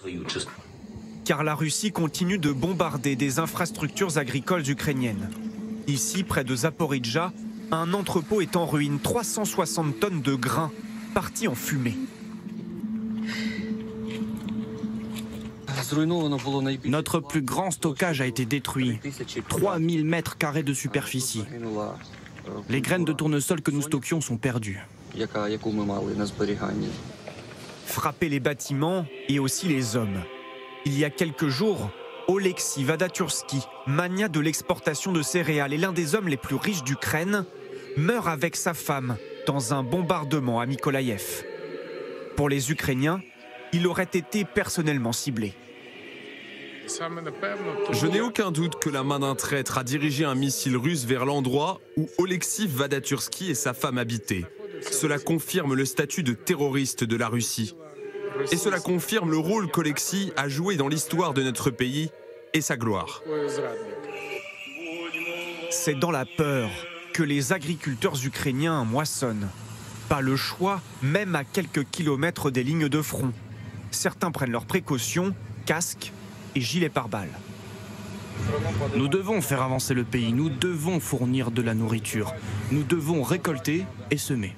car la Russie continue de bombarder des infrastructures agricoles ukrainiennes. Ici, près de Zaporizhzhia, un entrepôt est en ruine, 360 tonnes de grains partis en fumée. Notre plus grand stockage a été détruit. 3000 mètres carrés de superficie. Les graines de tournesol que nous stockions sont perdues. Frapper les bâtiments et aussi les hommes. Il y a quelques jours, Oleksiy Vadatursky, mania de l'exportation de céréales et l'un des hommes les plus riches d'Ukraine, meurt avec sa femme dans un bombardement à Mykolaïev. Pour les Ukrainiens, il aurait été personnellement ciblé. Je n'ai aucun doute que la main d'un traître a dirigé un missile russe vers l'endroit où Oleksiy Vadatursky et sa femme habitaient. Cela confirme le statut de terroriste de la Russie. Et cela confirme le rôle qu'Olexi a joué dans l'histoire de notre pays et sa gloire. C'est dans la peur que les agriculteurs ukrainiens moissonnent. Pas le choix, même à quelques kilomètres des lignes de front. Certains prennent leurs précautions, casques, et gilets pare-balles. Nous devons faire avancer le pays, nous devons fournir de la nourriture, nous devons récolter et semer.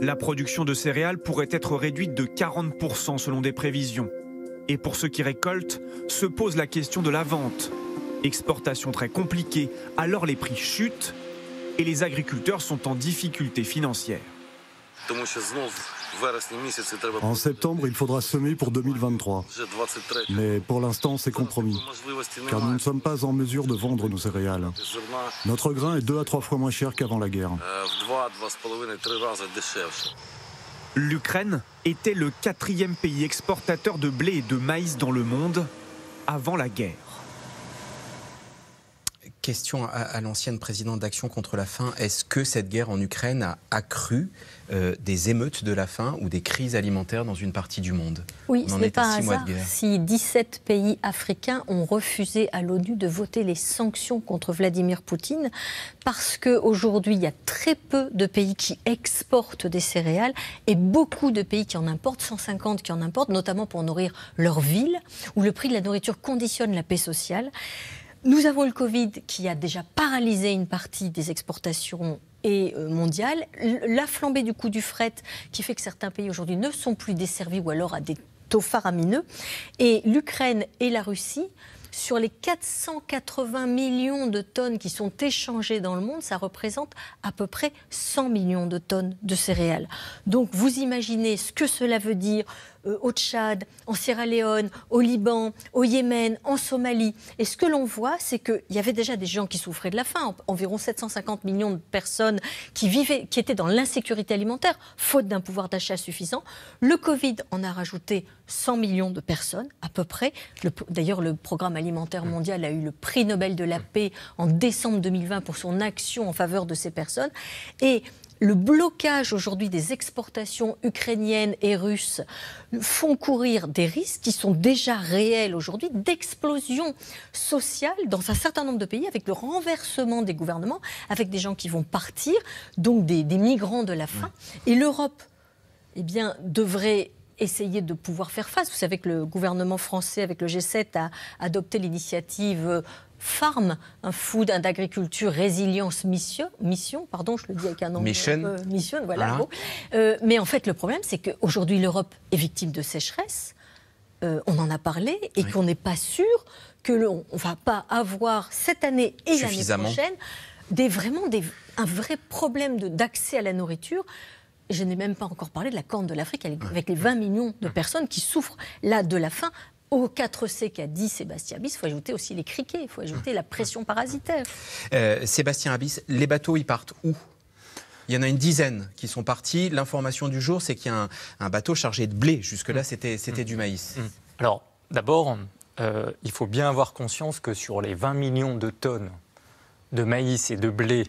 La production de céréales pourrait être réduite de 40% selon des prévisions. Et pour ceux qui récoltent, se pose la question de la vente. Exportation très compliquée, alors les prix chutent et les agriculteurs sont en difficulté financière. En septembre, il faudra semer pour 2023. Mais pour l'instant, c'est compromis, car nous ne sommes pas en mesure de vendre nos céréales. Notre grain est deux à trois fois moins cher qu'avant la guerre. L'Ukraine était le quatrième pays exportateur de blé et de maïs dans le monde avant la guerre question à, l'ancienne présidente d'Action contre la faim. Est-ce que cette guerre en Ukraine a accru euh, des émeutes de la faim ou des crises alimentaires dans une partie du monde Oui, ce n'est pas un hasard si 17 pays africains ont refusé à l'ONU de voter les sanctions contre Vladimir Poutine parce qu'aujourd'hui, il y a très peu de pays qui exportent des céréales et beaucoup de pays qui en importent, 150 qui en importent, notamment pour nourrir leur ville, où le prix de la nourriture conditionne la paix sociale. Nous avons le Covid qui a déjà paralysé une partie des exportations et euh, mondiales. La flambée du coût du fret qui fait que certains pays aujourd'hui ne sont plus desservis ou alors à des taux faramineux. Et l'Ukraine et la Russie, sur les 480 millions de tonnes qui sont échangées dans le monde, ça représente à peu près 100 millions de tonnes de céréales. Donc vous imaginez ce que cela veut dire euh, au Tchad, en Sierra Leone, au Liban, au Yémen, en Somalie. Et ce que l'on voit, c'est qu'il y avait déjà des gens qui souffraient de la faim, environ 750 millions de personnes qui vivaient, qui étaient dans l'insécurité alimentaire, faute d'un pouvoir d'achat suffisant. Le Covid en a rajouté 100 millions de personnes, à peu près. D'ailleurs, le Programme alimentaire mondial a eu le prix Nobel de la paix en décembre 2020 pour son action en faveur de ces personnes. Et le blocage aujourd'hui des exportations ukrainiennes et russes font courir des risques qui sont déjà réels aujourd'hui d'explosion sociale dans un certain nombre de pays avec le renversement des gouvernements, avec des gens qui vont partir, donc des, migrants de la faim. Et l'Europe, eh bien, devrait essayer de pouvoir faire face. Vous savez que le gouvernement français, avec le G7, a adopté l'initiative euh, Farm, un food d'agriculture résilience mission, mission, pardon, je le dis avec un nom. Mission. voilà. Euh, mais en fait, le problème, c'est qu'aujourd'hui, l'Europe est victime de sécheresse. Euh, on en a parlé et qu'on n'est pas sûr que l'on ne va pas avoir cette année et l'année prochaine des, vraiment des, un vrai problème d'accès à la nourriture. Je n'ai même pas encore parlé de la corne de l'Afrique avec les 20 millions de personnes qui souffrent là de la faim au 4C qu'a dit Sébastien Abyss, il faut ajouter aussi les criquets, il faut ajouter la pression parasitaire. Euh, Sébastien Abyss, les bateaux, ils partent où il y en a une dizaine qui sont partis. L'information du jour, c'est qu'il y a un, bateau chargé de blé. Jusque-là, mm. c'était, c'était mm. du maïs. Mm. Alors, d'abord, euh, il faut bien avoir conscience que sur les 20 millions de tonnes de maïs et de blé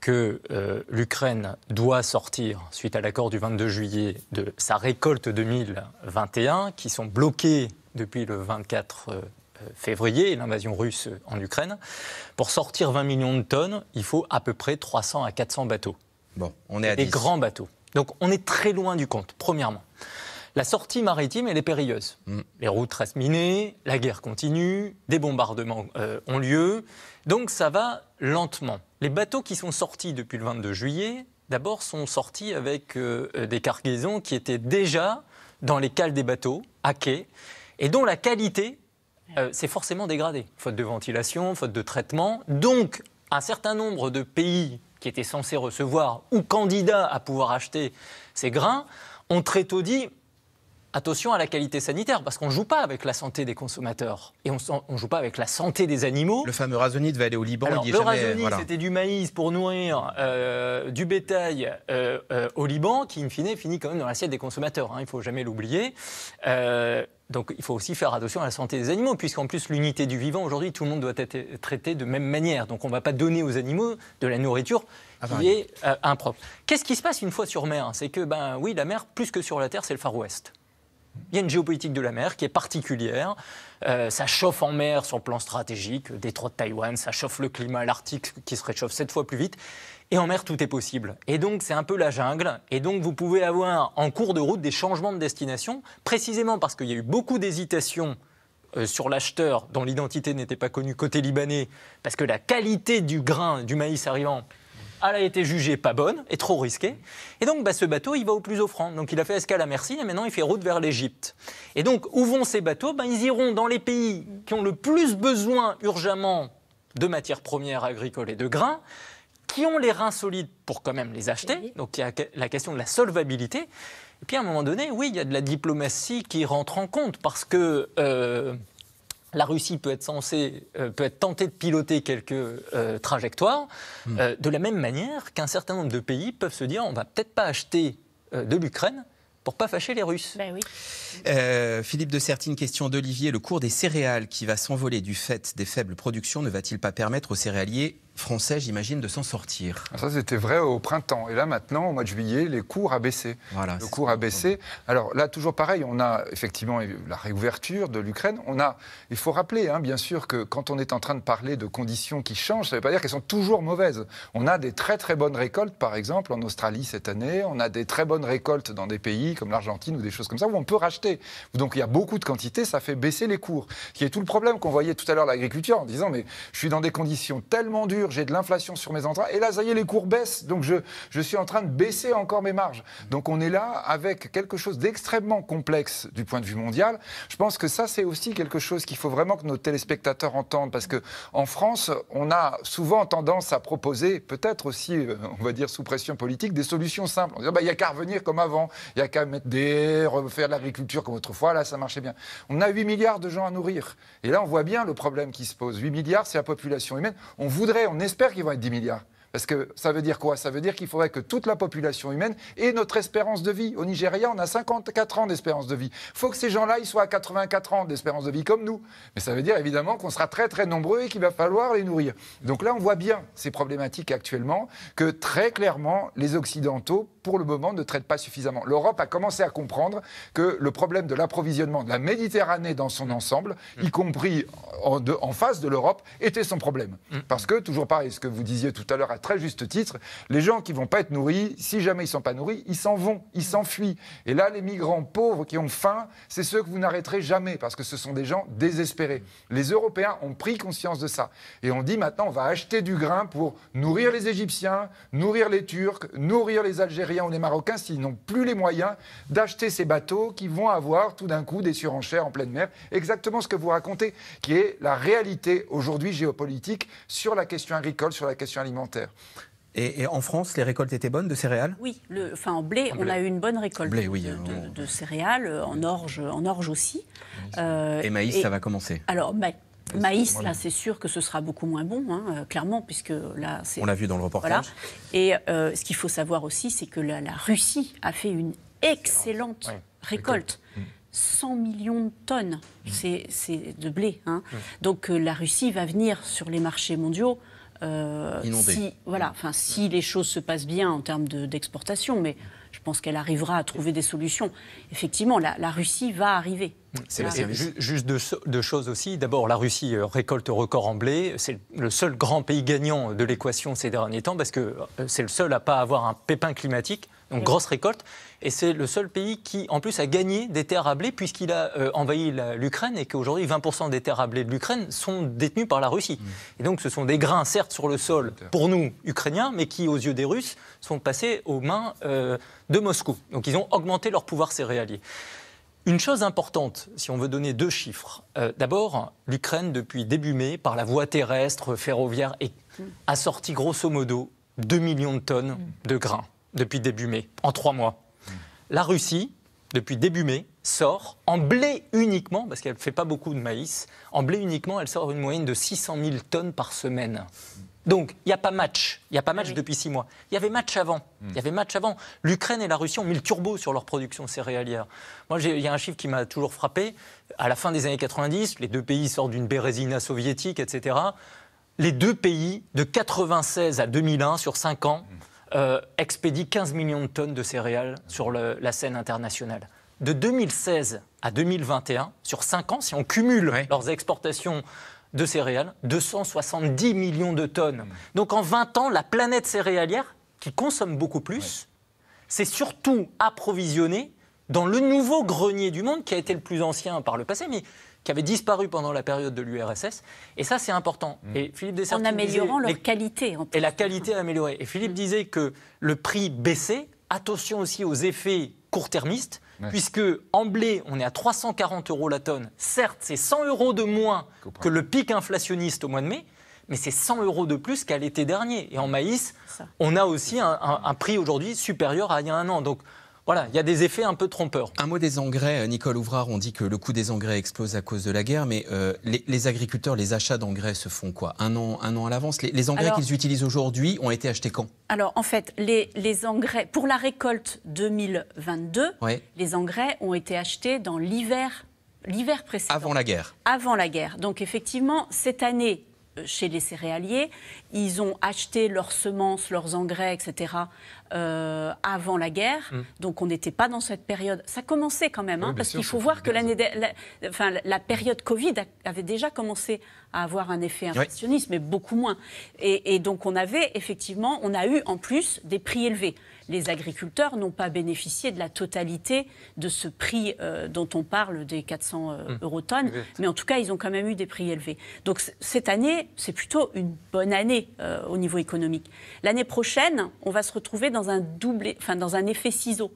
que euh, l'Ukraine doit sortir, suite à l'accord du 22 juillet, de sa récolte 2021, qui sont bloquées depuis le 24 février euh, février, l'invasion russe en Ukraine. Pour sortir 20 millions de tonnes, il faut à peu près 300 à 400 bateaux. Bon, on est à Des grands bateaux. Donc on est très loin du compte, premièrement la sortie maritime, elle est périlleuse. Mm. Les routes restent minées, la guerre continue, des bombardements euh, ont lieu. Donc ça va lentement. Les bateaux qui sont sortis depuis le 22 juillet, d'abord, sont sortis avec euh, des cargaisons qui étaient déjà dans les cales des bateaux, à quai, et dont la qualité s'est euh, forcément dégradée. Faute de ventilation, faute de traitement. Donc, un certain nombre de pays qui étaient censés recevoir ou candidats à pouvoir acheter ces grains ont très tôt dit attention à la qualité sanitaire, parce qu'on ne joue pas avec la santé des consommateurs et on ne joue pas avec la santé des animaux. Le fameux razonite va aller au Liban. il y le razonite, c'était du maïs pour nourrir euh, du bétail euh, euh, au Liban, qui in fine finit quand même dans l'assiette des consommateurs, hein, il ne faut jamais l'oublier. donc il faut aussi faire attention à la santé des animaux, puisqu'en plus l'unité du vivant, aujourd'hui, tout le monde doit être traité de même manière. Donc on ne va pas donner aux animaux de la nourriture ah, qui est impropre. Qu'est-ce qui se passe une fois sur mer C'est que, ben oui, la mer, plus que sur la terre, c'est le Far West. Il y a une géopolitique de la mer qui est particulière. Euh, ça chauffe en mer sur le plan stratégique, détroit de Taïwan, ça chauffe le climat, l'Arctique qui se réchauffe sept fois plus vite. Et en mer, tout est possible. Et donc, c'est un peu la jungle. Et donc, vous pouvez avoir en cours de route des changements de destination, précisément parce qu'il y a eu beaucoup d'hésitations euh, sur l'acheteur dont l'identité n'était pas connue côté libanais, parce que la qualité du grain, du maïs arrivant, elle a été jugée pas bonne et trop risquée. Et donc, bah, ce bateau, il va au plus offrant. Donc, il a fait escale à Merci et maintenant, il fait route vers l'Égypte. Et donc, où vont ces bateaux bah, Ils iront dans les pays qui ont le plus besoin urgemment de matières premières agricoles et de grains qui ont les reins solides pour quand même les acheter. Donc il y a la question de la solvabilité. Et puis à un moment donné, oui, il y a de la diplomatie qui rentre en compte parce que euh, la Russie peut être, censée, euh, peut être tentée de piloter quelques euh, trajectoires, hmm. euh, de la même manière qu'un certain nombre de pays peuvent se dire on va peut-être pas acheter de l'Ukraine pour pas fâcher les Russes. Ben Philippe de Certine, question d'Olivier. Le cours des céréales qui va s'envoler du fait des faibles productions ne va-t-il pas permettre aux céréaliers français, j'imagine, de s'en sortir. Ah, ça, c'était vrai au printemps. Et là, maintenant, au mois de juillet, les cours a baissé. Voilà, le cours a baissé. Alors là, toujours pareil, on a effectivement la réouverture de l'Ukraine. On a, il faut rappeler, hein, bien sûr, que quand on est en train de parler de conditions qui changent, ça ne veut pas dire qu'elles sont toujours mauvaises. On a des très très bonnes récoltes, par exemple, en Australie cette année. On a des très bonnes récoltes dans des pays comme l'Argentine ou des choses comme ça où on peut racheter. Donc il y a beaucoup de quantités, ça fait baisser les cours. Qui est tout le problème qu'on voyait tout à l'heure l'agriculture en disant mais je suis dans des conditions tellement dures j'ai de l'inflation sur mes entrées. Et là, ça y est, les cours baissent. Donc je, je suis en train de baisser encore mes marges. Donc on est là avec quelque chose d'extrêmement complexe du point de vue mondial. Je pense que ça, c'est aussi quelque chose qu'il faut vraiment que nos téléspectateurs entendent. Parce que en France, on a souvent tendance à proposer, peut-être aussi, euh, on va dire sous pression politique, des solutions simples. On dit, ah ben, il n'y a qu'à revenir comme avant. Il n'y a qu'à mettre des, refaire de l'agriculture comme autrefois. Là, ça marchait bien. On a 8 milliards de gens à nourrir. Et là, on voit bien le problème qui se pose. 8 milliards, c'est la population humaine. On voudrait on espère qu'il va être 10 milliards. Parce que ça veut dire quoi Ça veut dire qu'il faudrait que toute la population humaine ait notre espérance de vie. Au Nigeria, on a 54 ans d'espérance de vie. Il faut que ces gens-là, ils soient à 84 ans d'espérance de vie comme nous. Mais ça veut dire évidemment qu'on sera très très nombreux et qu'il va falloir les nourrir. Donc là, on voit bien ces problématiques actuellement que très clairement, les Occidentaux, pour le moment, ne traitent pas suffisamment. L'Europe a commencé à comprendre que le problème de l'approvisionnement de la Méditerranée dans son ensemble, mm. y compris en, face de l'Europe, était son problème. Mm. Parce que, toujours pareil, ce que vous disiez tout à l'heure à très juste titre, les gens qui vont pas être nourris, si jamais ils sont pas nourris, ils s'en vont, ils mm. s'enfuient. Et là, les migrants pauvres qui ont faim, c'est ceux que vous n'arrêterez jamais parce que ce sont des gens désespérés. Les Européens ont pris conscience de ça et on dit maintenant on va acheter du grain pour nourrir les Égyptiens, nourrir les Turcs, nourrir les Algériens ou les Marocains s'ils n'ont plus les moyens d'acheter ces bateaux qui vont avoir tout d'un coup des surenchères en pleine mer. Exactement ce que vous racontez, qui est la réalité aujourd'hui géopolitique sur la question agricole, sur la question alimentaire. Et, en France, les récoltes étaient bonnes de céréales Oui, enfin en blé, on a eu une bonne récolte hein, de, céréales, euh, en orge, en orge aussi. Euh, et maïs, ça va commencer Alors, maïs, là, c'est sûr que ce sera beaucoup moins bon, hein, euh, clairement, puisque là, c'est... On l'a vu dans le reportage. Et ce qu'il faut savoir aussi, c'est que la, Russie a fait une excellente récolte. 100 mm. millions de tonnes, mm. c'est de blé. Hein. Mm. Donc la Russie va venir sur les marchés mondiaux euh, si, voilà, enfin, si les choses se passent bien en termes d'exportation, mais je pense qu'elle arrivera à trouver des solutions. Effectivement, la Russie va arriver. C'est ah. Juste deux, choses aussi. D'abord, la Russie euh, récolte record en blé. C'est le seul grand pays gagnant de l'équation ces derniers temps parce que euh, c'est le seul à pas avoir un pépin climatique. Donc grosse récolte. Et c'est le seul pays qui, en plus, a gagné des terres à blé puisqu'il a euh, envahi l'Ukraine et qu'aujourd'hui, 20% des terres à blé de l'Ukraine sont détenues par la Russie. Mm. Et donc, ce sont des grains, certes, sur le sol, pour nous, ukrainiens, mais qui, aux yeux des Russes, sont passés aux mains de Moscou. Donc, ils ont augmenté leur pouvoir céréalier. Une chose importante, si on veut donner deux chiffres. Euh, d'abord, l'Ukraine, depuis début mai, par la voie terrestre, ferroviaire, a sorti grosso modo 2 millions de tonnes de grains depuis début mai, en trois mois. La Russie, depuis début mai, sort en blé uniquement, parce qu'elle ne fait pas beaucoup de maïs, en blé uniquement, elle sort une moyenne de 600 000 tonnes par semaine. Donc, il n'y a pas match. Il n'y a pas match depuis six mois. Il y avait match avant. Hmm. Il y avait match avant. L'Ukraine et la Russie ont mis le turbo sur leur production céréalière. Moi, il y a un chiffre qui m'a toujours frappé. À la fin des années 90, les deux pays sortent d'une bérésina soviétique, etc. Les deux pays, de 96 à 2001, sur cinq ans, hmm. euh, expédient 15 millions de tonnes de céréales sur la scène internationale. De 2016 à 2021, sur cinq ans, si on cumule leurs exportations de céréales, 270 millions de tonnes. Mmh. Donc en 20 ans, la planète céréalière, qui consomme beaucoup plus, s'est surtout approvisionnée dans le nouveau grenier du monde, qui a été le plus ancien par le passé, mais qui avait disparu pendant la période de l'URSS. Et ça, c'est important. Mmh. Et Philippe en améliorant leur qualité. et la qualité améliorée. Et Philippe mmh. disait que le prix baissait. Attention aussi aux effets court-termistes puisque en blé, on est à 340 euros la tonne. Certes, c'est 100 euros de moins que le pic inflationniste au mois de mai, mais c'est 100 euros de plus qu'à l'été dernier. Et en maïs, on a aussi un, un prix aujourd'hui supérieur à il y a un an. Donc voilà, il y a des effets un peu trompeurs. Un mot des engrais, euh, Nicole Ouvrard, on dit que le coût des engrais explose à cause de la guerre, mais euh, les, agriculteurs, les achats d'engrais se font quoi Un an, un an à l'avance les, engrais qu'ils utilisent aujourd'hui ont été achetés quand Alors en fait, les, engrais, pour la récolte 2022, les engrais ont été achetés dans l'hiver. L'hiver précédent. Avant la guerre. Avant la guerre. Donc effectivement, cette année, euh, chez les céréaliers. Ils ont acheté leurs semences, leurs engrais, etc. Euh, avant la guerre. Hum. Donc on n'était pas dans cette période. Ça commençait quand même, hein, parce qu'il faut voir que l'année, la période Covid avait déjà commencé à avoir un effet inflationniste, mais beaucoup moins. Et, donc on avait effectivement, on a eu en plus des prix élevés les agriculteurs n'ont pas bénéficié de la totalité de ce prix euh, dont on parle des 400 euh, hum. euros tonnes, mais en tout cas, ils ont quand même eu des prix élevés. Donc cette année, c'est plutôt une bonne année euh, au niveau économique. L'année prochaine, on va se retrouver dans un doublé enfin dans un effet ciseau,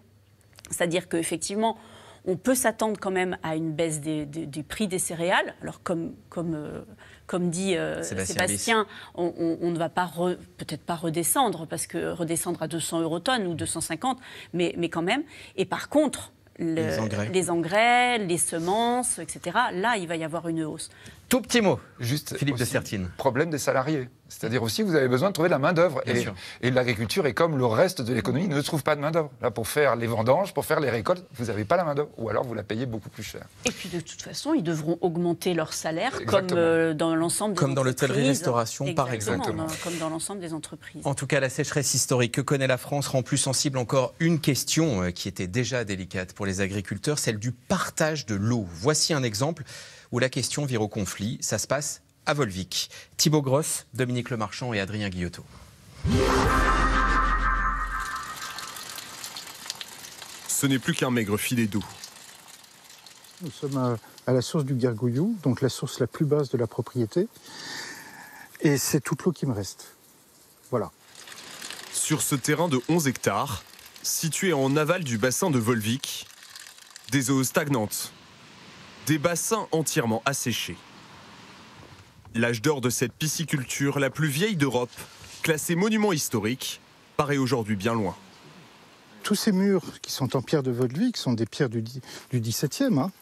c'est-à-dire qu'effectivement, on peut s'attendre quand même à une baisse des, prix des céréales. Alors comme, comme comme dit euh, Sébastien, on, ne va pas peut-être pas redescendre, parce que redescendre à 200 euros tonnes ou 250, mais, mais quand même. Et par contre, les, engrais. les, semences, etc., là, il va y avoir une hausse. Tout petit mot, juste Philippe de Sertine. Problème des salariés. C'est-à-dire aussi, vous avez besoin de trouver de la main-d'œuvre. Et, et l'agriculture est comme le reste de l'économie, ne trouve pas de main-d'œuvre. Là, pour faire les vendanges, pour faire les récoltes, vous n'avez pas la main-d'œuvre. Ou alors, vous la payez beaucoup plus cher. Et puis, de toute façon, ils devront augmenter leur salaire, comme euh, dans l'ensemble des Comme dans l'hôtellerie-restauration, par exemple. Comme dans l'ensemble des entreprises. En tout cas, la sécheresse historique que connaît la France rend plus sensible encore une question euh, qui était déjà délicate pour les agriculteurs, celle du partage de l'eau. Voici un exemple où la question vire au conflit. Ça se passe à Volvic. Thibaut Grosse, Dominique Lemarchand et Adrien Guillotot. Ce n'est plus qu'un maigre filet d'eau. Nous sommes à, la source du Gargouillou, donc la source la plus basse de la propriété. Et c'est toute l'eau qui me reste. Voilà. Sur ce terrain de 11 hectares, situé en aval du bassin de Volvic, des eaux stagnantes, des bassins entièrement asséchés. L'âge d'or de cette pisciculture, la plus vieille d'Europe, classée monument historique, paraît aujourd'hui bien loin. Tous ces murs qui sont en pierre de Volvic, qui sont des pierres du, XVIIe, hein,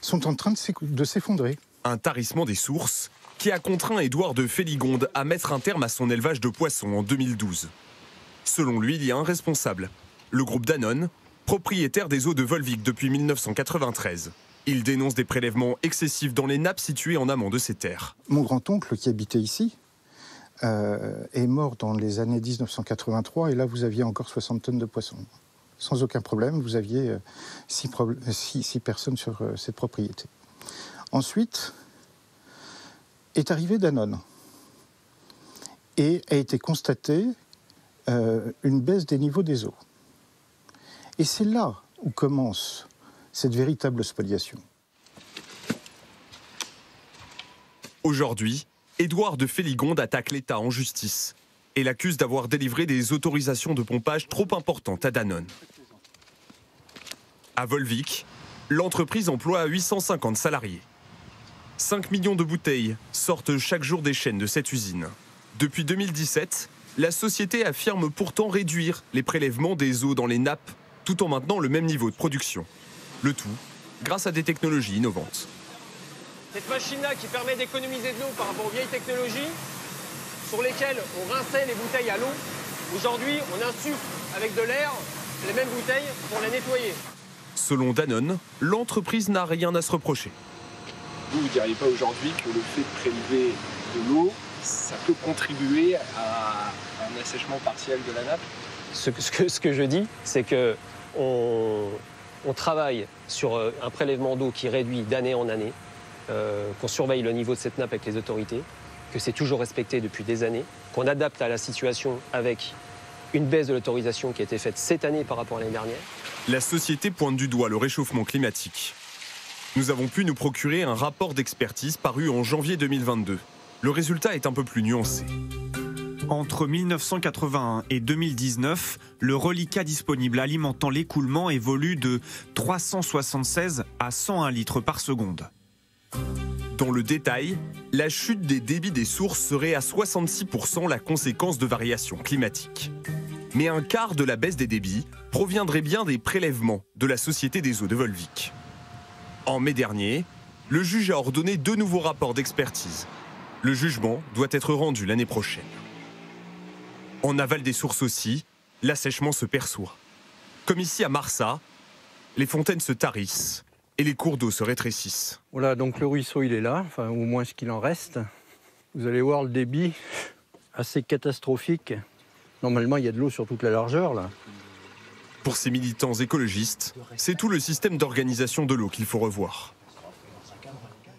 sont en train de s'effondrer. Un tarissement des sources qui a contraint Édouard de Féligonde à mettre un terme à son élevage de poissons en 2012. Selon lui, il y a un responsable, le groupe Danone, propriétaire des eaux de Volvic depuis 1993. Il dénonce des prélèvements excessifs dans les nappes situées en amont de ces terres. Mon grand-oncle, qui habitait ici, euh, est mort dans les années 1983, et là vous aviez encore 60 tonnes de poissons. Sans aucun problème, vous aviez 6 euh, personnes sur euh, cette propriété. Ensuite, est arrivé Danone, et a été constatée une baisse des niveaux des eaux. Et c'est là où commence cette véritable spoliation. Aujourd'hui, Édouard de Féligonde attaque l'État en justice et l'accuse d'avoir délivré des autorisations de pompage trop importantes à Danone. À Volvic, l'entreprise emploie 850 salariés. 5 millions de bouteilles sortent chaque jour des chaînes de cette usine. Depuis 2017, la société affirme pourtant réduire les prélèvements des eaux dans les nappes tout en maintenant le même niveau de production. Le tout grâce à des technologies innovantes. Cette machine-là qui permet d'économiser de l'eau par rapport aux vieilles technologies, sur lesquelles on rinçait les bouteilles à l'eau, aujourd'hui on insuffle avec de l'air les mêmes bouteilles pour les nettoyer. Selon Danone, l'entreprise n'a rien à se reprocher. Vous ne diriez pas aujourd'hui que le fait de prélever de l'eau, ça peut contribuer à un assèchement partiel de la nappe ce que, ce que, je dis, c'est que on, on travaille sur euh, un prélèvement d'eau qui réduit d'année en année, euh, qu'on surveille le niveau de cette nappe avec les autorités, que c'est toujours respecté depuis des années, qu'on adapte à la situation avec une baisse de l'autorisation qui a été faite cette année par rapport à l'année dernière. La société pointe du doigt le réchauffement climatique. Nous avons pu nous procurer un rapport d'expertise paru en janvier 2022. Le résultat est un peu plus nuancé. Entre 1981 et 2019, le reliquat disponible alimentant l'écoulement évolue de 376 à 101 litres par seconde. Dans le détail, la chute des débits des sources serait à 66% la conséquence de variations climatiques. Mais un quart de la baisse des débits proviendrait bien des prélèvements de la Société des eaux de Volvic. En mai dernier, le juge a ordonné deux nouveaux rapports d'expertise. Le jugement doit être rendu l'année prochaine. En aval des sources aussi, l'assèchement se perçoit. Comme ici à Marsa, les fontaines se tarissent et les cours d'eau se rétrécissent. Voilà, donc le ruisseau, il est là, enfin, au moins ce qu'il en reste. Vous allez voir le débit assez catastrophique. Normalement, il y a de l'eau sur toute la largeur, là. Pour ces militants écologistes, c'est tout le système d'organisation de l'eau qu'il faut revoir.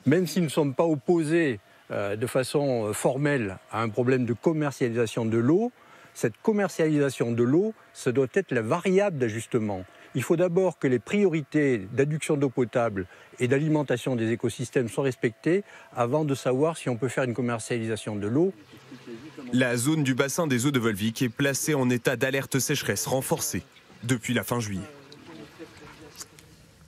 Même s'ils ne sommes pas opposés euh, de façon euh, formelle à un problème de commercialisation de l'eau, cette commercialisation de l'eau, ça doit être la variable d'ajustement. Il faut d'abord que les priorités d'adduction d'eau potable et d'alimentation des écosystèmes soient respectées avant de savoir si on peut faire une commercialisation de l'eau. La zone du bassin des eaux de Volvic est placée en état d'alerte sécheresse renforcée depuis la fin juillet.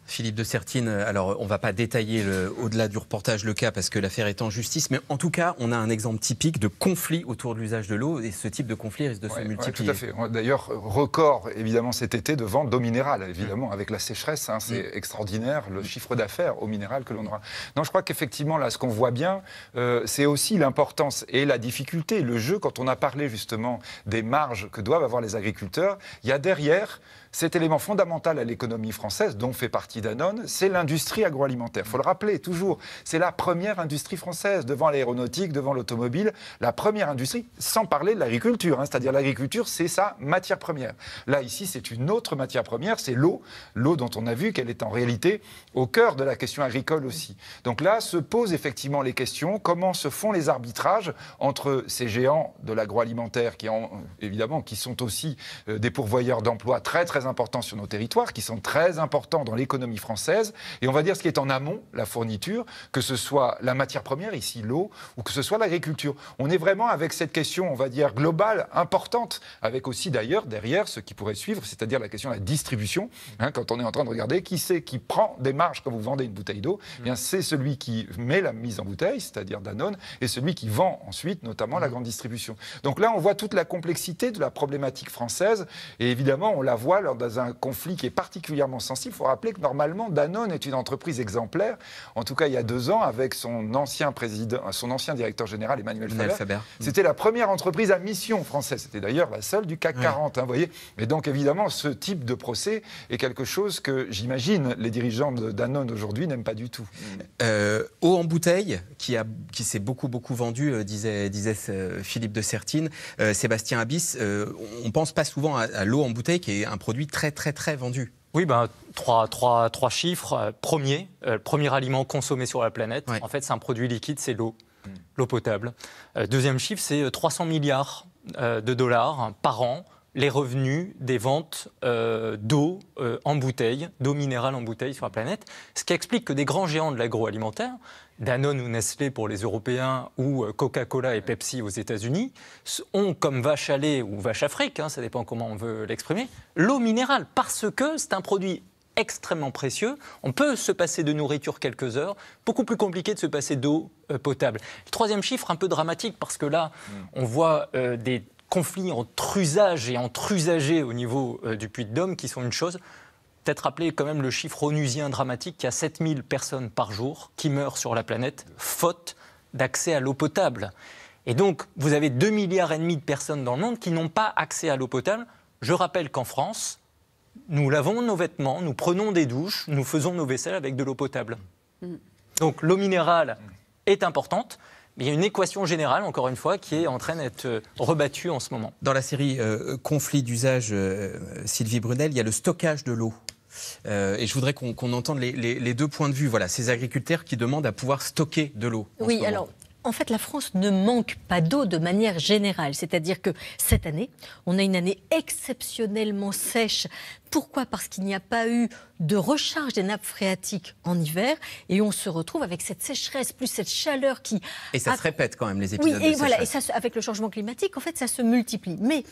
Philippe de Sertine, alors on ne va pas détailler au-delà du reportage le cas parce que l'affaire est en justice, mais en tout cas, on a un exemple typique de conflit autour de l'usage de l'eau et ce type de conflit risque de se multiplier. tout à fait. D'ailleurs, record évidemment cet été de vente d'eau minérale, évidemment, mmh. avec la sécheresse, hein, c'est mmh. extraordinaire le chiffre d'affaires au minéral que l'on aura. Non, je crois qu'effectivement, là, ce qu'on voit bien, euh, c'est aussi l'importance et la difficulté, le jeu, quand on a parlé justement des marges que doivent avoir les agriculteurs, il y a derrière cet élément fondamental à l'économie française, dont fait partie Danone, c'est l'industrie agroalimentaire. Il faut le rappeler toujours, c'est la première industrie française, devant l'aéronautique, devant l'automobile, la première industrie, sans parler de l'agriculture. Hein. C'est-à-dire l'agriculture, c'est sa matière première. Là, ici, c'est une autre matière première, c'est l'eau, l'eau dont on a vu qu'elle est en réalité au cœur de la question agricole aussi. Donc là, se posent effectivement les questions, comment se font les arbitrages entre ces géants de l'agroalimentaire qui, évidemment, qui sont aussi euh, des pourvoyeurs d'emplois très, très importants sur nos territoires, qui sont très importants dans l'économie française. Et on va dire ce qui est en amont, la fourniture, que ce soit la matière première, ici l'eau, ou que ce soit l'agriculture. On est vraiment avec cette question, on va dire, globale, importante, avec aussi d'ailleurs derrière ce qui pourrait suivre, c'est-à-dire la question de la distribution. Hein, quand on est en train de regarder qui c'est qui prend des marges quand vous vendez une bouteille d'eau, eh bien c'est celui qui met la mise en bouteille, c'est-à-dire Danone, et celui qui vend ensuite, notamment la grande distribution. Donc là, on voit toute la complexité de la problématique française, et évidemment, on la voit dans un conflit qui est particulièrement sensible. Il faut rappeler que normalement, Danone est une entreprise exemplaire, en tout cas il y a deux ans, avec son ancien, président, son ancien directeur général Emmanuel Faber. Mm. C'était la première entreprise à mission française. C'était d'ailleurs la seule du CAC 40, hein, voyez. Mais donc évidemment, ce type de procès est quelque chose que j'imagine les dirigeants de Danone aujourd'hui n'aiment pas du tout. Euh, eau en bouteille, qui, a, qui s'est beaucoup, beaucoup vendu, euh, disait, disait euh, Philippe de Sertine, Sébastien Abyss. on pense pas souvent à l'eau en bouteille, qui est un produit très, très, très vendu. Oui, ben, trois, chiffres. Euh, premier, euh, premier aliment consommé sur la planète, en fait, c'est un produit liquide, c'est l'eau, hmm. l'eau potable. Euh, deuxième chiffre, c'est 300 milliards de dollars hein, par an les revenus des ventes d'eau en bouteille, d'eau minérale en bouteille sur la planète, ce qui explique que des grands géants de l'agroalimentaire Danone ou Nestlé pour les Européens ou euh, Coca-Cola et Pepsi aux États-Unis ont comme vache à ou vache afrique, hein, ça dépend comment on veut l'exprimer, l'eau minérale parce que c'est un produit extrêmement précieux. On peut se passer de nourriture quelques heures, beaucoup plus compliqué de se passer d'eau euh, potable. troisième chiffre, un peu dramatique, parce que là, hmm. on voit euh, des conflits entre usages et entre usagers au niveau du puits de Dôme qui sont une chose peut-être rappeler quand même le chiffre onusien dramatique qu'il y a 7000 personnes par jour qui meurent sur la planète faute d'accès à l'eau potable. Et donc, vous avez 2 milliards et demi de personnes dans le monde qui n'ont pas accès à l'eau potable. Je rappelle qu'en France, nous lavons nos vêtements, nous prenons des douches, nous faisons nos vaisselles avec de l'eau potable. Mm. Donc l'eau minérale est importante. Mais il y a une équation générale, encore une fois, qui est en train d'être euh, rebattue en ce moment. Dans la série euh, Conflit d'usage, euh, Sylvie Brunel, il y a le stockage de l'eau euh, et je voudrais qu'on entende les, deux points de vue. Voilà, ces agriculteurs qui demandent à pouvoir stocker de l'eau. Oui, alors. En fait, la France ne manque pas d'eau de manière générale. C'est-à-dire que cette année, on a une année exceptionnellement sèche. Pourquoi Parce qu'il n'y a pas eu de recharge des nappes phréatiques en hiver et on se retrouve avec cette sécheresse plus cette chaleur qui et ça se répète quand même les épisodes oui, et voilà et ça avec le changement climatique en fait ça se multiplie mais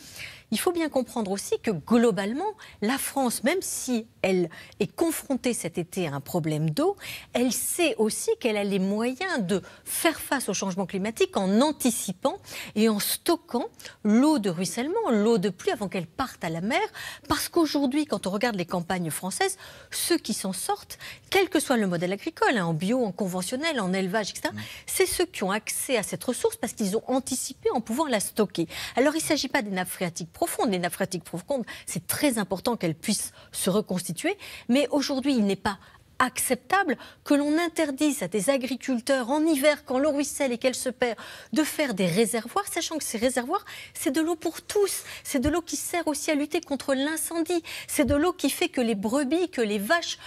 il faut bien comprendre aussi que globalement, la France, même si elle est confrontée cet été à un problème d'eau, elle sait aussi qu'elle a les moyens de faire face au changement climatique en anticipant et en stockant l'eau de ruissellement, l'eau de pluie avant qu'elle parte à la mer. Parce qu'aujourd'hui, quand on regarde les campagnes françaises, ceux qui s'en sortent, quel que soit le modèle agricole, hein, en bio, en conventionnel, en élevage, etc., mm. c'est ceux qui ont accès à cette ressource parce qu'ils ont anticipé en pouvant la stocker. Alors il ne s'agit pas des nappes phréatiques profondes, les nappes phréatiques profondes, c'est très important qu'elles puissent se reconstituer. Mais aujourd'hui, il n'est pas acceptable que l'on interdise à des agriculteurs en hiver, quand l'eau ruisselle et qu'elle se perd, de faire des réservoirs, sachant que ces réservoirs, c'est de l'eau pour tous. C'est de l'eau qui sert aussi à lutter contre l'incendie. C'est de l'eau qui fait que les brebis, que les vaches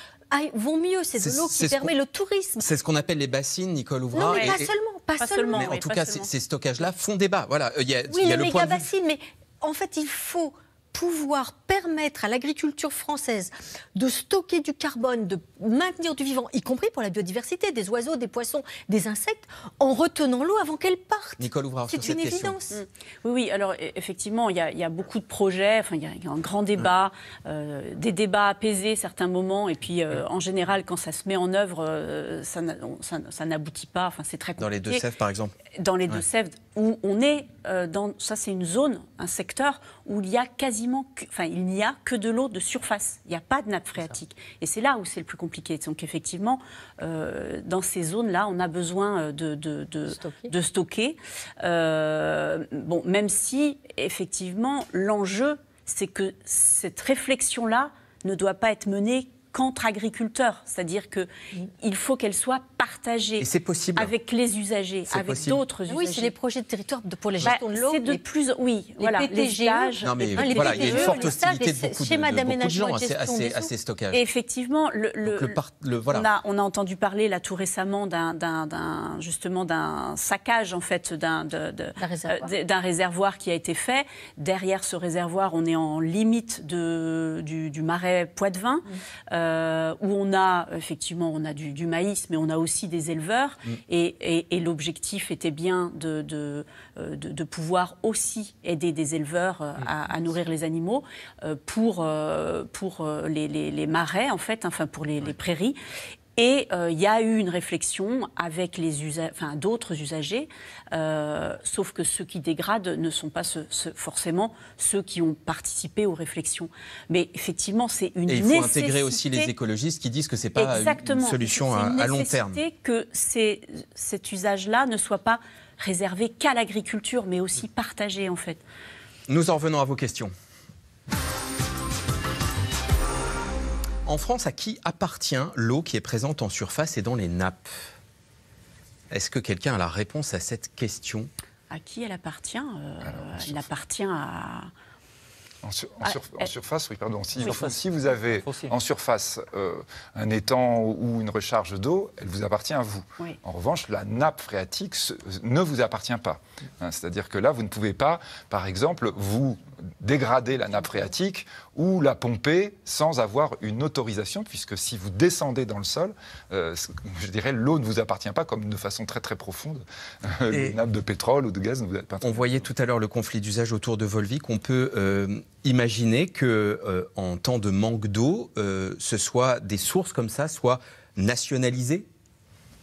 vont mieux. C'est de l'eau qui permet le tourisme. C'est ce qu'on appelle les bassines, Nicole Ouvra. Non, mais pas seulement. Pas, seulement. en tout cas, ces, stockages-là font débat. Voilà, euh, il y a, oui, y a les le bassines mais en fait, il faut pouvoir permettre à l'agriculture française de stocker du carbone, de maintenir du vivant, y compris pour la biodiversité, des oiseaux, des poissons, des insectes, en retenant l'eau avant qu'elle parte. Nicole c'est une évidence. Mm. Oui, oui, alors e-, effectivement, il y, a beaucoup de projets, il y, a un grand débat, mm. euh, des débats apaisés certains moments, et puis euh, mm. en général, quand ça se met en œuvre, euh, ça n'aboutit pas, c'est très compliqué. Dans les deux sèvres, par exemple Dans les deux sèvres, où on est euh, dans ça c'est une zone, un secteur où il y a quasiment, enfin il n'y a que de l'eau de surface. Il n'y a pas de nappe phréatique. Et c'est là où c'est le plus compliqué. Donc effectivement, euh, dans ces zones-là, on a besoin euh, de, de, stocker. bon, même si effectivement l'enjeu, c'est que cette réflexion-là ne doit pas être menée contre agriculteurs, c'est-à-dire que mm. il faut qu'elle soit partagée avec les usagers, avec d'autres usagers. Ah oui, c'est les projets de territoire pour la bah, gestion de l'eau. C'est de plus, oui, les voilà, les e. ah, il y a une e, forte hostilité de beaucoup, de, gens effectivement, le, on, a, entendu parler là tout récemment d'un, justement d'un saccage en fait d'un, réservoir. Euh, réservoir. qui a été fait. Derrière ce réservoir, on est en limite de, du, marais Poitevin. Mm. Euh, euh, où on a effectivement on a du, maïs, mais on a aussi des éleveurs. Mm. Et, l'objectif était bien euh, de, pouvoir aussi aider des éleveurs euh, mm. à, nourrir les animaux pour, pour les, marais, en fait, enfin pour les prairies. Et il euh, y a eu une réflexion avec les enfin, d'autres usagers, euh, sauf que ceux qui dégradent ne sont pas ce, forcément ceux qui ont participé aux réflexions. Mais effectivement, c'est une Et il faut intégrer aussi les écologistes qui disent que ce n'est pas une solution à, long terme. que cet usage-là ne soit pas réservé qu'à l'agriculture, mais aussi partagé en fait. Nous en revenons à vos questions. En France, à qui appartient l'eau qui est présente en surface et dans les nappes Est-ce que quelqu'un a la réponse à cette question À qui elle appartient euh, Elle appartient à... En, ah, surface, oui, pardon. Si, vous avez en surface euh, un étang ou une recharge d'eau, elle vous appartient à vous. En revanche, la nappe phréatique ne vous appartient pas. Hein, c'est-à-dire que là, vous ne pouvez pas, par exemple, vous dégrader la nappe phréatique ou la pomper sans avoir une autorisation, puisque si vous descendez dans le sol, euh, je dirais l'eau ne vous appartient pas comme de façon très très profonde. les euh, nappes de pétrole ou de gaz ne vous pas. On voyait tout à l'heure le conflit d'usage autour de Volvic. On peut euh, imaginer que en temps de manque d'eau, ce soit des sources comme ça soit nationalisées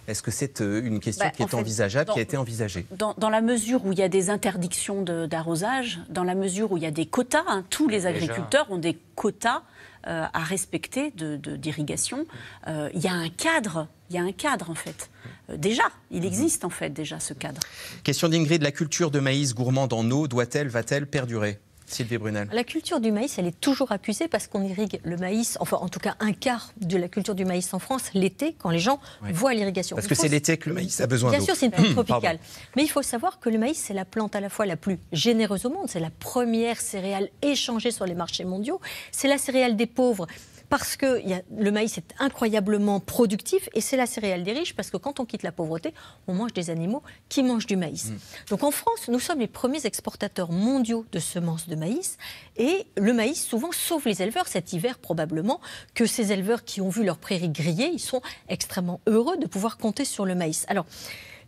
est-ce que c'est euh, une question bah, qui est envisageable, qui a été envisagée dans, la mesure où il y a des interdictions d'arrosage, dans la mesure où il y a des quotas, hein, tous ah, les agriculteurs ont des quotas euh, à respecter d'irrigation. De, d'irrigation. Euh, il y a un cadre il y a un cadre en fait. déjà, il mhm. existe en fait déjà ce cadre. Question d'Ingrid, la culture de maïs gourmand en eau doit-elle, va-t-elle perdurer Sylvie Brunel. La culture du maïs, elle est toujours accusée parce qu'on irrigue le maïs, enfin en tout cas un quart de la culture du maïs en France l'été quand les gens voient l'irrigation. Parce que c'est l'été que le maïs a besoin d'eau. Bien sûr, c'est une plante hum, tropicale. Mais il faut savoir que le maïs, c'est la plante à la fois la plus généreuse au monde, c'est la première céréale échangée sur les marchés mondiaux, c'est la céréale des pauvres parce que le maïs est incroyablement productif et c'est la céréale des riches parce que quand on quitte la pauvreté, on mange des animaux qui mangent du maïs. Mm. Donc en France, nous sommes les premiers exportateurs mondiaux de semences de maïs et le maïs souvent sauve les éleveurs cet hiver probablement que ces éleveurs qui ont vu leurs prairies grillées, ils sont extrêmement heureux de pouvoir compter sur le maïs. Alors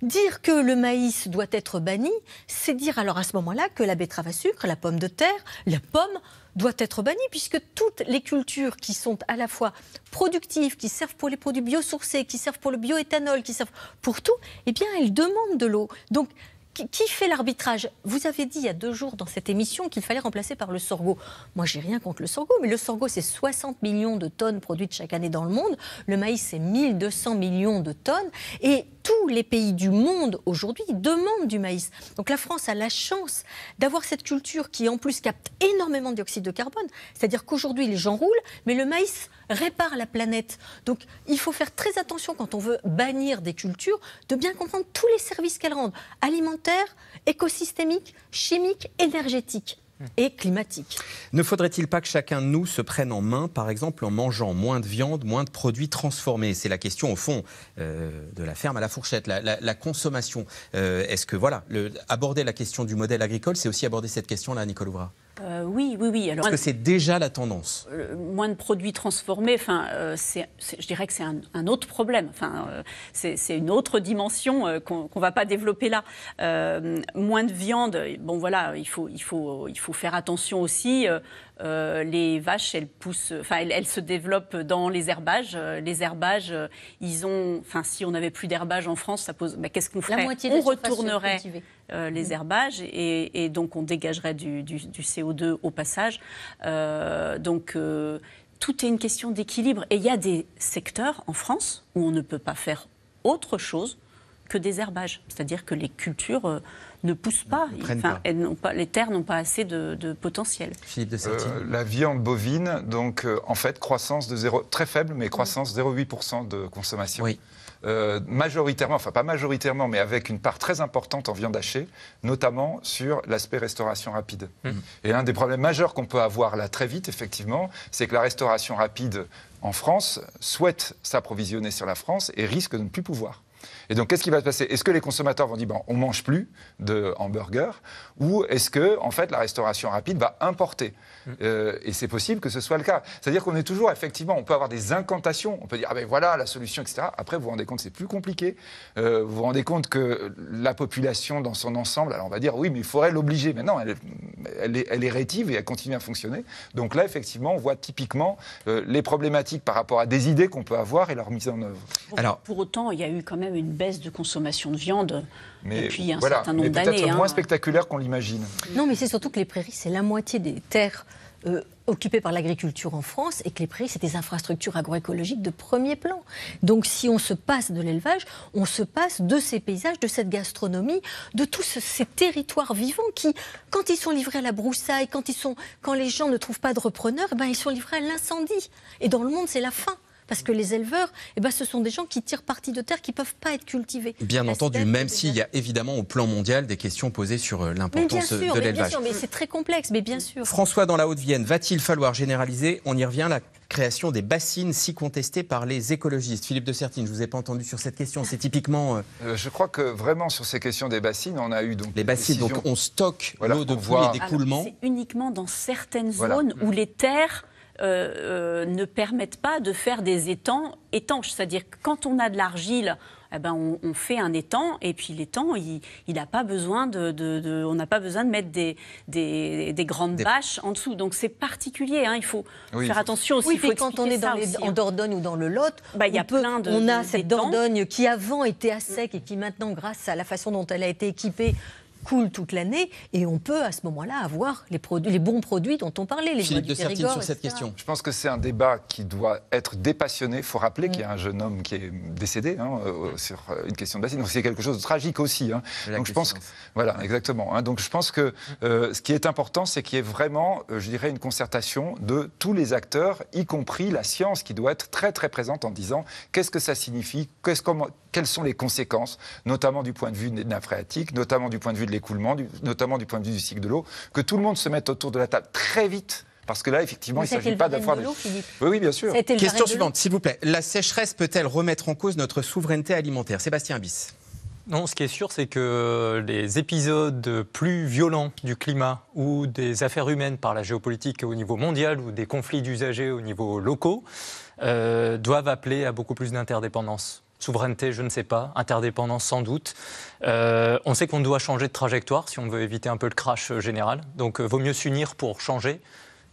Dire que le maïs doit être banni, c'est dire alors à ce moment-là que la betterave à sucre, la pomme de terre, la pomme doit être banni puisque toutes les cultures qui sont à la fois productives, qui servent pour les produits biosourcés, qui servent pour le bioéthanol, qui servent pour tout, eh bien, elles demandent de l'eau. Donc, qui fait l'arbitrage Vous avez dit il y a deux jours dans cette émission qu'il fallait remplacer par le sorgho. Moi, j'ai rien contre le sorgho, mais le sorgho, c'est 60 millions de tonnes produites chaque année dans le monde. Le maïs, c'est 1200 millions de tonnes. Et tous les pays du monde aujourd'hui demandent du maïs. Donc la France a la chance d'avoir cette culture qui en plus capte énormément de dioxyde de carbone. C'est-à-dire qu'aujourd'hui les gens roulent, mais le maïs répare la planète. Donc il faut faire très attention quand on veut bannir des cultures, de bien comprendre tous les services qu'elles rendent, alimentaires, écosystémiques, chimiques, énergétiques et climatique. Ne faudrait-il pas que chacun de nous se prenne en main, par exemple en mangeant moins de viande, moins de produits transformés C'est la question au fond euh, de la ferme à la fourchette, la, consommation. Euh, est-ce que voilà, aborder la question du modèle agricole, c'est aussi aborder cette question-là, Nicole Ouvra euh, oui, oui, oui. Alors, Parce que c'est déjà la tendance. Euh, moins de produits transformés, enfin, euh, c'est, je dirais que c'est un, autre problème. Enfin, c'est, une autre dimension qu'on ne va pas développer là. moins de viande, bon voilà, il faut, il faut, il faut faire attention aussi. Euh, les vaches, elles poussent, enfin, se développent dans les herbages. Euh, les herbages, euh, ils ont, enfin, si on n'avait plus d'herbage en France, ça pose, qu'est-ce qu'on ferait On retournerait les mmh. herbages et, donc on dégagerait du, CO2 au passage. donc tout est une question d'équilibre. Et il y a des secteurs en France où on ne peut pas faire autre chose que des herbages, c'est-à-dire que les cultures euh, ne poussent pas, pas les terres n'ont pas assez de, potentiel. Philippe de euh, la viande bovine, donc euh, en fait croissance de 0, très faible, mais croissance 0,8% de consommation. Oui. Euh, majoritairement, enfin pas majoritairement, mais avec une part très importante en viande hachée, notamment sur l'aspect restauration rapide. Mhm. Et un des problèmes majeurs qu'on peut avoir là très vite, effectivement, c'est que la restauration rapide en France souhaite s'approvisionner sur la France et risque de ne plus pouvoir. Et donc, qu'est-ce qui va se passer Est-ce que les consommateurs vont dire, bon, on mange plus de hamburgers Ou est-ce que, en fait, la restauration rapide va importer euh, et c'est possible que ce soit le cas. C'est-à-dire qu'on est toujours, effectivement, on peut avoir des incantations, on peut dire, ah ben voilà la solution, etc. Après, vous vous rendez compte, c'est plus compliqué. Euh, vous vous rendez compte que la population dans son ensemble, alors on va dire, oui, mais il faudrait l'obliger. Mais non, elle, est, rétive et elle continue à fonctionner. Donc là, effectivement, on voit typiquement euh, les problématiques par rapport à des idées qu'on peut avoir et leur mise en œuvre. alors, pour autant, il y a eu quand même une baisse de consommation de viande depuis un certain nombre d'années. Peut-être hein. moins spectaculaire qu'on l'imagine. Non, mais c'est surtout que les prairies, c'est la moitié des terres euh, occupés par l'agriculture en France et que les prix c'est des infrastructures agroécologiques de premier plan. Donc si on se passe de l'élevage, on se passe de ces paysages, de cette gastronomie, de tous ces territoires vivants qui, quand ils sont livrés à la broussaille, quand, ils sont, quand les gens ne trouvent pas de repreneurs, eh ben, ils sont livrés à l'incendie. Et dans le monde, c'est la fin parce que les éleveurs, eh ben, ce sont des gens qui tirent parti de terres qui ne peuvent pas être cultivées. Bien entendu, même s'il y a évidemment au plan mondial des questions posées sur euh, l'importance euh, de l'élevage. Mais c'est très complexe, mais bien sûr. François, dans la Haute-Vienne, va-t-il falloir généraliser On y revient, la création des bassines si contestées par les écologistes. Philippe de Sertine, je ne vous ai pas entendu sur cette question, c'est typiquement... Euh, je crois que vraiment sur ces questions des bassines, on a eu donc... Les bassines, donc on stocke l'eau de pluie et d'écoulement. C'est uniquement dans certaines zones où les terres euh, euh, ne permettent pas de faire des étangs étanches. C'est-à-dire que quand on a de l'argile, eh ben on, fait un étang et puis l'étang, il, il a pas besoin de, on n'a pas besoin de mettre des, des, grandes bâches en dessous. Donc c'est particulier. Hein. Il faut faire attention aussi. Oui, il quand on est dans les, en hein. Dordogne ou dans le Lot, bah, il y a plein de, on a cette Dordogne qui avant était à sec et qui maintenant, grâce à la façon dont elle a été équipée, coule toute l'année et on peut à ce moment-là avoir les, bons produits dont on parlait, les Philippe de sur cette question. Je pense que c'est un débat qui doit être dépassionné. Il faut rappeler mm. qu'il y a un jeune homme qui est décédé hein, euh, mm. sur euh, une question de bassine. Donc c'est quelque chose de tragique aussi. Hein. Donc je pense, voilà, exactement. Hein. Donc je pense que euh, ce qui est important, c'est qu'il y ait vraiment, je dirais, une concertation de tous les acteurs, y compris la science, qui doit être très très présente en disant qu'est-ce que ça signifie, qu'est-ce comment quelles sont les conséquences, notamment du point de vue des nappes notamment du point de vue de l'écoulement, notamment du point de vue du cycle de l'eau, que tout le monde se mette autour de la table très vite parce que là, effectivement, il ne s'agit pas d'avoir Oui, oui, bien sûr. Question suivante, s'il vous plaît. La sécheresse peut-elle remettre en cause notre souveraineté alimentaire Sébastien Bis. Non, ce qui est sûr, c'est que les épisodes plus violents du climat ou des affaires humaines par la géopolitique au niveau mondial ou des conflits d'usagers au niveau locaux euh, doivent appeler à beaucoup plus d'interdépendance. Souveraineté, je ne sais pas. Interdépendance, sans doute. Euh, on sait qu'on doit changer de trajectoire si on veut éviter un peu le crash euh, général. Donc, euh, vaut mieux s'unir pour changer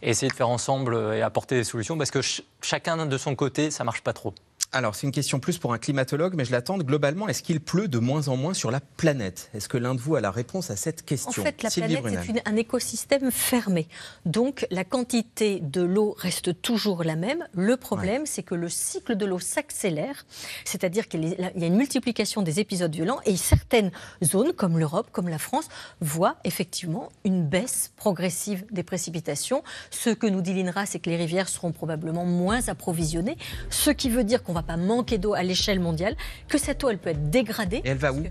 et essayer de faire ensemble et apporter des solutions parce que chacun de son côté, ça marche pas trop alors, c'est une question plus pour un climatologue, mais je l'attends. Globalement, est-ce qu'il pleut de moins en moins sur la planète Est-ce que l'un de vous a la réponse à cette question En fait, la planète, c'est un écosystème fermé. Donc, la quantité de l'eau reste toujours la même. Le problème, c'est que le cycle de l'eau s'accélère, c'est-à-dire qu'il y a une multiplication des épisodes violents et certaines zones, comme l'Europe, comme la France, voient effectivement une baisse progressive des précipitations. Ce que nous dilinera, c'est que les rivières seront probablement moins approvisionnées, ce qui veut dire on ne va pas manquer d'eau à l'échelle mondiale, que cette eau, elle peut être dégradée. Et elle va où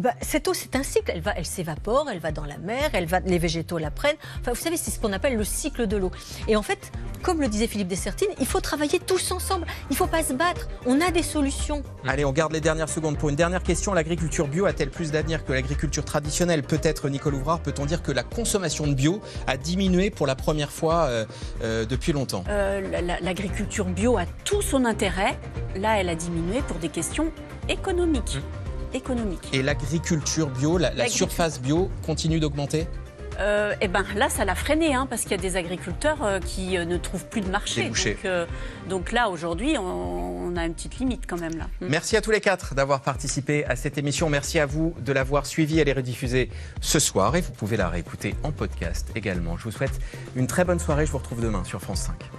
bah, cette eau, c'est un cycle. Elle, va, elle s'évapore, elle va dans la mer, elle va, les végétaux la prennent. vous savez, c'est ce qu'on appelle le cycle de l'eau. Et en fait, comme le disait Philippe Dessertine, il faut travailler tous ensemble. Il ne faut pas se battre. On a des solutions. Mmh. Allez, on garde les dernières secondes pour une dernière question. L'agriculture bio a-t-elle plus d'avenir que l'agriculture traditionnelle Peut-être, Nicole Ouvrard, peut-on dire que la consommation de bio a diminué pour la première fois euh, euh, depuis longtemps euh, L'agriculture bio a tout son intérêt. Là, elle a diminué pour des questions économiques. Mmh économique. Et l'agriculture bio, la, surface bio continue d'augmenter euh, eh ben, là, ça l'a freiné, hein, parce qu'il y a des agriculteurs euh, qui euh, ne trouvent plus de marché. Donc, là, aujourd'hui, on, a une petite limite quand même. Là. Mm. Merci à tous les quatre d'avoir participé à cette émission. Merci à vous de l'avoir suivie. Elle est rediffusée ce soir et vous pouvez la réécouter en podcast également. Je vous souhaite une très bonne soirée. Je vous retrouve demain sur France 5.